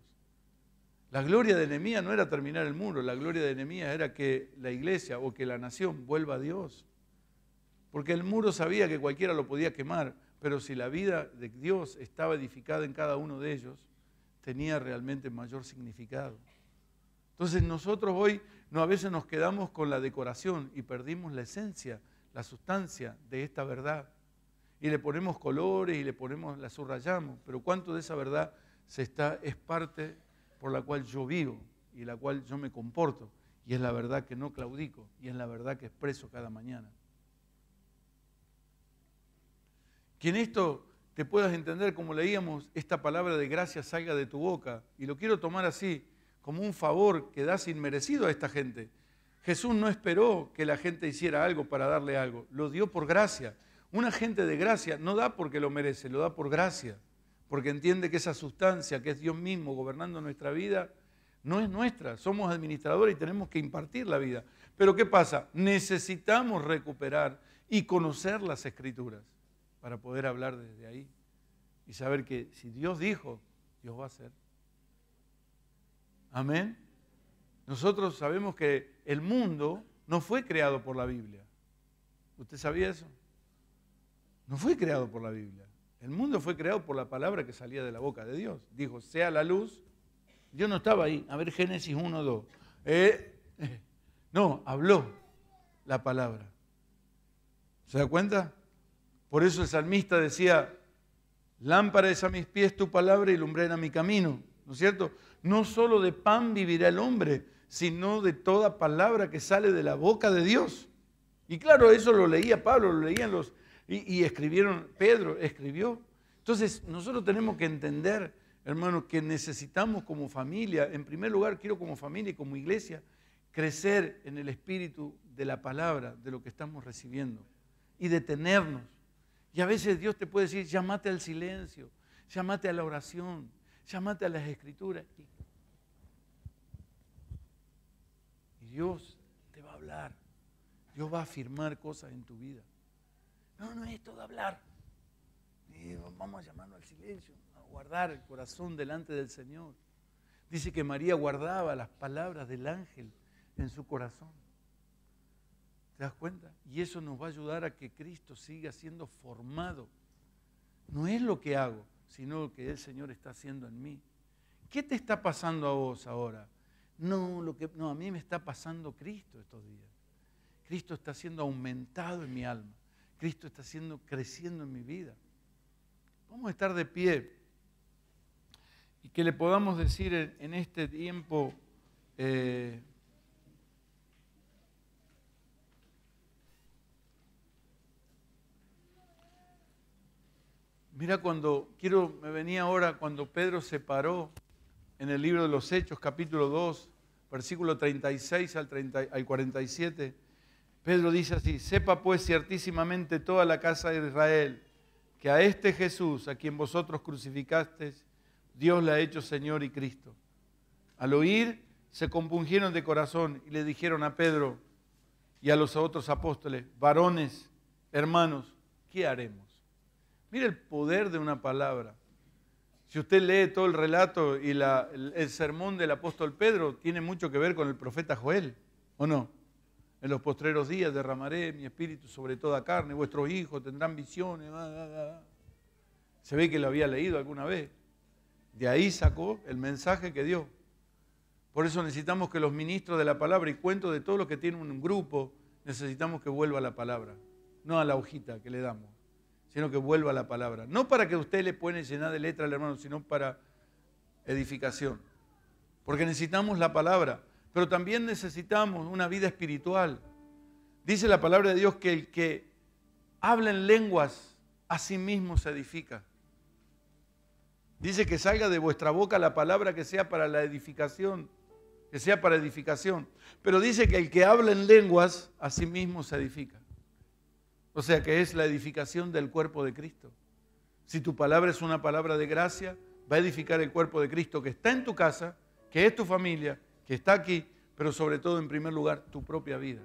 La gloria de Nehemías no era terminar el muro, la gloria de Nehemías era que la iglesia o que la nación vuelva a Dios. Porque el muro sabía que cualquiera lo podía quemar, pero si la vida de Dios estaba edificada en cada uno de ellos, tenía realmente mayor significado. Entonces nosotros hoy no, a veces nos quedamos con la decoración y perdimos la esencia, la sustancia de esta verdad y le ponemos colores y le ponemos, la subrayamos, pero cuánto de esa verdad se está, es parte por la cual yo vivo y la cual yo me comporto, y es la verdad que no claudico, y es la verdad que expreso cada mañana. Que en esto te puedas entender, como leíamos, esta palabra de gracia salga de tu boca, y lo quiero tomar así, como un favor que das inmerecido a esta gente. Jesús no esperó que la gente hiciera algo para darle algo, lo dio por gracia. Un agente de gracia no da porque lo merece, lo da por gracia, porque entiende que esa sustancia, que es Dios mismo gobernando nuestra vida, no es nuestra. Somos administradores y tenemos que impartir la vida. Pero ¿qué pasa? Necesitamos recuperar y conocer las escrituras para poder hablar desde ahí y saber que si Dios dijo, Dios va a hacer. Amén. Nosotros sabemos que el mundo no fue creado por la Biblia. ¿Usted sabía eso? No fue creado por la Biblia. El mundo fue creado por la palabra que salía de la boca de Dios. Dijo, sea la luz. yo no estaba ahí. A ver, Génesis 1, 2. Eh, no, habló la palabra. ¿Se da cuenta? Por eso el salmista decía, lámpara es a mis pies tu palabra y lumbrera mi camino. ¿No es cierto? No solo de pan vivirá el hombre, sino de toda palabra que sale de la boca de Dios. Y claro, eso lo leía Pablo, lo leían los y, escribieron, Pedro escribió. Entonces, nosotros tenemos que entender, hermanos, que necesitamos como familia, en primer lugar, quiero como familia y como iglesia, crecer en el espíritu de la palabra, de lo que estamos recibiendo, y detenernos. Y a veces Dios te puede decir, llámate al silencio, llámate a la oración, llámate a las escrituras. Y Dios te va a hablar, Dios va a afirmar cosas en tu vida. No, no es todo hablar. vamos a llamarlo al silencio, a guardar el corazón delante del Señor. Dice que María guardaba las palabras del ángel en su corazón. ¿Te das cuenta? Y eso nos va a ayudar a que Cristo siga siendo formado. No es lo que hago, sino lo que el Señor está haciendo en mí. ¿Qué te está pasando a vos ahora? No, lo que, no, a mí me está pasando Cristo estos días. Cristo está siendo aumentado en mi alma. Cristo está haciendo, creciendo en mi vida. Vamos a estar de pie y que le podamos decir en, este tiempo, eh, mira cuando, quiero, me venía ahora cuando Pedro se paró en el libro de los Hechos, capítulo 2, versículo 36 al, al 47 Pedro dice así, sepa pues ciertísimamente toda la casa de Israel que a este Jesús, a quien vosotros crucificasteis, Dios le ha hecho Señor y Cristo. Al oír, se compungieron de corazón y le dijeron a Pedro y a los otros apóstoles, varones, hermanos, ¿qué haremos? Mire el poder de una palabra. Si usted lee todo el relato y el sermón del apóstol Pedro, tiene mucho que ver con el profeta Joel, ¿o no? En los postreros días derramaré mi espíritu sobre toda carne, vuestros hijos tendrán visiones. Ah, ah, ah, Se ve que lo había leído alguna vez. De ahí sacó el mensaje que dio. Por eso necesitamos que los ministros de la palabra, y cuento de todos los que tienen un grupo, necesitamos que vuelva a la palabra, no a la hojita que le damos, sino que vuelva a la palabra. No para que usted le pone llenar de letra al hermano, sino para edificación. Porque necesitamos la palabra pero también necesitamos una vida espiritual. Dice la palabra de Dios que el que habla en lenguas a sí mismo se edifica. Dice que salga de vuestra boca la palabra que sea para la edificación, que sea para edificación. Pero dice que el que habla en lenguas a sí mismo se edifica. O sea que es la edificación del cuerpo de Cristo. Si tu palabra es una palabra de gracia, va a edificar el cuerpo de Cristo que está en tu casa, que es tu familia está aquí, pero sobre todo, en primer lugar, tu propia vida.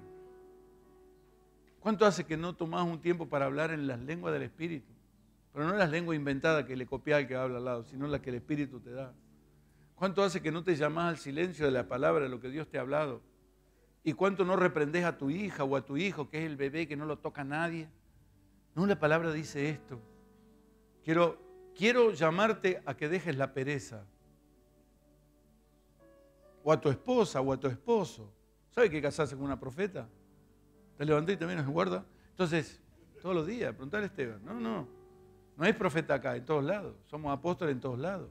¿Cuánto hace que no tomás un tiempo para hablar en las lenguas del Espíritu? Pero no las lenguas inventadas que le copia al que habla al lado, sino las que el Espíritu te da. ¿Cuánto hace que no te llamás al silencio de la palabra, de lo que Dios te ha hablado? ¿Y cuánto no reprendes a tu hija o a tu hijo, que es el bebé que no lo toca a nadie? No, la palabra dice esto. Quiero, quiero llamarte a que dejes la pereza o a tu esposa o a tu esposo. ¿Sabe que casarse con una profeta? ¿Te levanté y también nos guarda? Entonces, todos los días, preguntarle a Esteban. No, no. No hay profeta acá, en todos lados. Somos apóstoles en todos lados.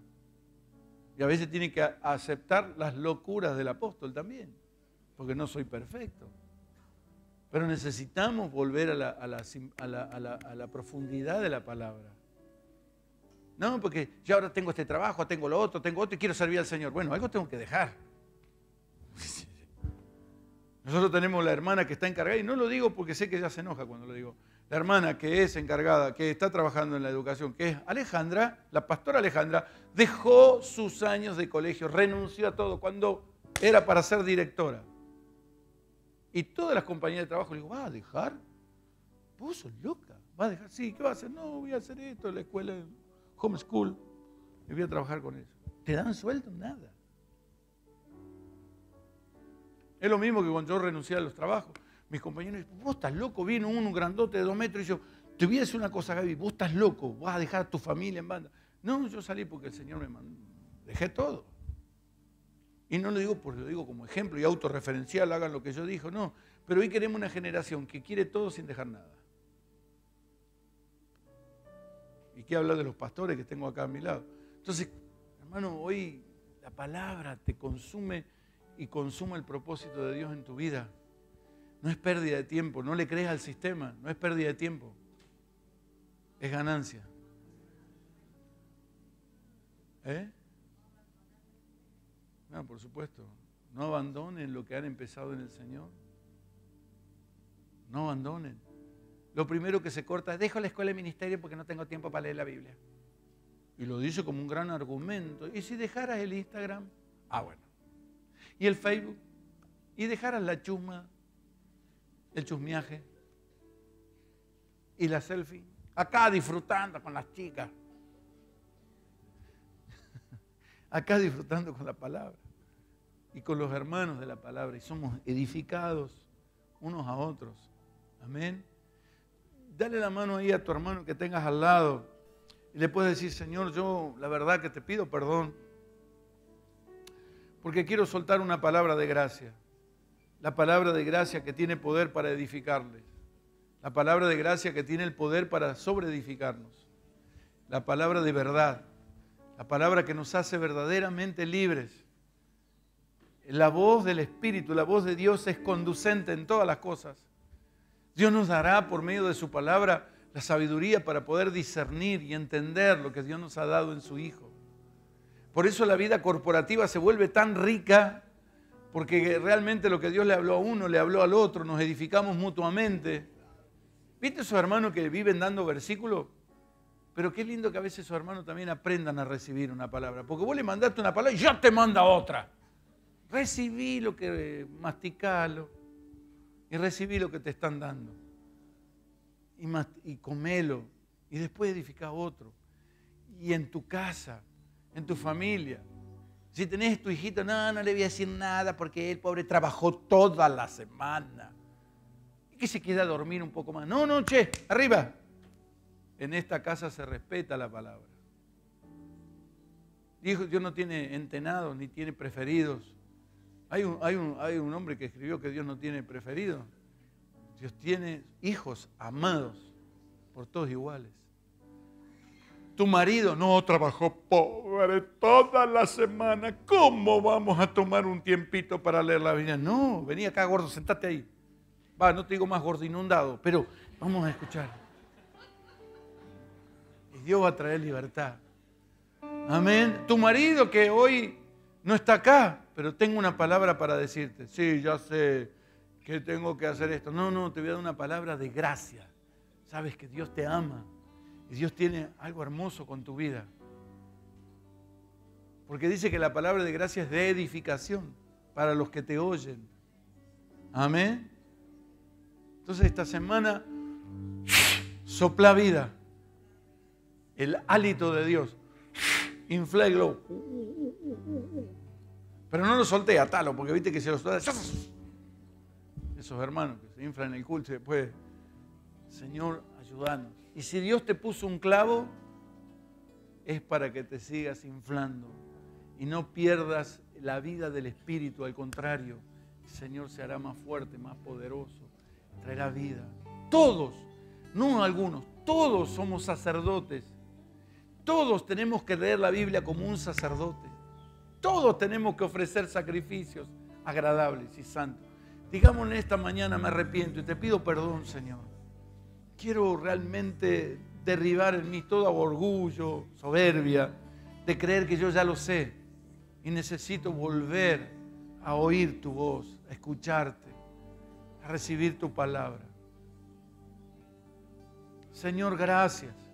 Y a veces tiene que aceptar las locuras del apóstol también, porque no soy perfecto. Pero necesitamos volver a la, profundidad de la palabra. No, porque ya ahora tengo este trabajo, tengo lo otro, tengo otro y quiero servir al Señor. Bueno, algo tengo que dejar. Nosotros tenemos la hermana que está encargada, y no lo digo porque sé que ella se enoja cuando lo digo, la hermana que es encargada, que está trabajando en la educación, que es Alejandra, la pastora Alejandra, dejó sus años de colegio, renunció a todo cuando era para ser directora. Y todas las compañías de trabajo le digo, ¿va a dejar? Vos loca, va a dejar? Sí, ¿qué va a hacer? No, voy a hacer esto, la escuela, homeschool, y voy a trabajar con eso. ¿Te dan sueldo? Nada. Es lo mismo que cuando yo renuncié a los trabajos. Mis compañeros dicen, vos estás loco, vino uno, un grandote de dos metros y yo, te voy una cosa, Gaby, vos estás loco, vas a dejar a tu familia en banda. No, yo salí porque el Señor me mandó, dejé todo. Y no lo digo porque lo digo como ejemplo y autorreferencial, hagan lo que yo dijo, no. Pero hoy queremos una generación que quiere todo sin dejar nada. ¿Y qué hablar de los pastores que tengo acá a mi lado? Entonces, hermano, hoy la palabra te consume y consuma el propósito de Dios en tu vida. No es pérdida de tiempo, no le crees al sistema, no es pérdida de tiempo, es ganancia. ¿Eh? No, por supuesto, no abandonen lo que han empezado en el Señor. No abandonen. Lo primero que se corta es, dejo la escuela de ministerio porque no tengo tiempo para leer la Biblia. Y lo dice como un gran argumento. ¿Y si dejaras el Instagram? Ah, bueno y el Facebook y dejaras la chusma, el chusmiaje y la selfie. Acá disfrutando con las chicas. Acá disfrutando con la palabra y con los hermanos de la palabra y somos edificados unos a otros. Amén. Dale la mano ahí a tu hermano que tengas al lado y le puedes decir, Señor, yo la verdad que te pido perdón porque quiero soltar una palabra de gracia. La palabra de gracia que tiene poder para edificarles. La palabra de gracia que tiene el poder para sobreedificarnos. La palabra de verdad. La palabra que nos hace verdaderamente libres. La voz del Espíritu, la voz de Dios es conducente en todas las cosas. Dios nos dará por medio de su palabra la sabiduría para poder discernir y entender lo que Dios nos ha dado en su Hijo. Por eso la vida corporativa se vuelve tan rica, porque realmente lo que Dios le habló a uno, le habló al otro, nos edificamos mutuamente. ¿Viste esos hermanos que viven dando versículos? Pero qué lindo que a veces sus hermanos también aprendan a recibir una palabra, porque vos le mandaste una palabra y ya te manda otra. Recibí lo que masticalo y recibí lo que te están dando y, y comelo y después edifica otro. Y en tu casa en tu familia. Si tenés tu hijito, no, no le voy a decir nada porque el pobre trabajó toda la semana. Y que se queda a dormir un poco más. No, no, che, arriba. En esta casa se respeta la palabra. Dios no tiene entenados ni tiene preferidos. Hay hay, hay un hombre que escribió que Dios no tiene preferidos. Dios tiene hijos amados por todos iguales. Tu marido no trabajó pobre toda la semana. ¿Cómo vamos a tomar un tiempito para leer la Biblia? No, vení acá, gordo, sentate ahí. Va, no te digo más gordo, inundado, pero vamos a escuchar. Y Dios va a traer libertad. Amén. Tu marido que hoy no está acá, pero tengo una palabra para decirte. Sí, ya sé que tengo que hacer esto. No, no, te voy a dar una palabra de gracia. Sabes que Dios te ama y Dios tiene algo hermoso con tu vida. Porque dice que la palabra de gracia es de edificación para los que te oyen. Amén. Entonces esta semana sopla vida. El hálito de Dios. Infla el globo. Pero no lo solté, atalo, porque viste que se lo solté. Esos hermanos que se inflan el culto y después, Señor, ayúdanos. Y si Dios te puso un clavo, es para que te sigas inflando y no pierdas la vida del Espíritu. Al contrario, el Señor se hará más fuerte, más poderoso, traerá vida. Todos, no algunos, todos somos sacerdotes. Todos tenemos que leer la Biblia como un sacerdote. Todos tenemos que ofrecer sacrificios agradables y santos. Digamos en esta mañana, me arrepiento y te pido perdón, Señor quiero realmente derribar en mí todo orgullo, soberbia, de creer que yo ya lo sé. Y necesito volver a oír tu voz, a escucharte, a recibir tu palabra. Señor, gracias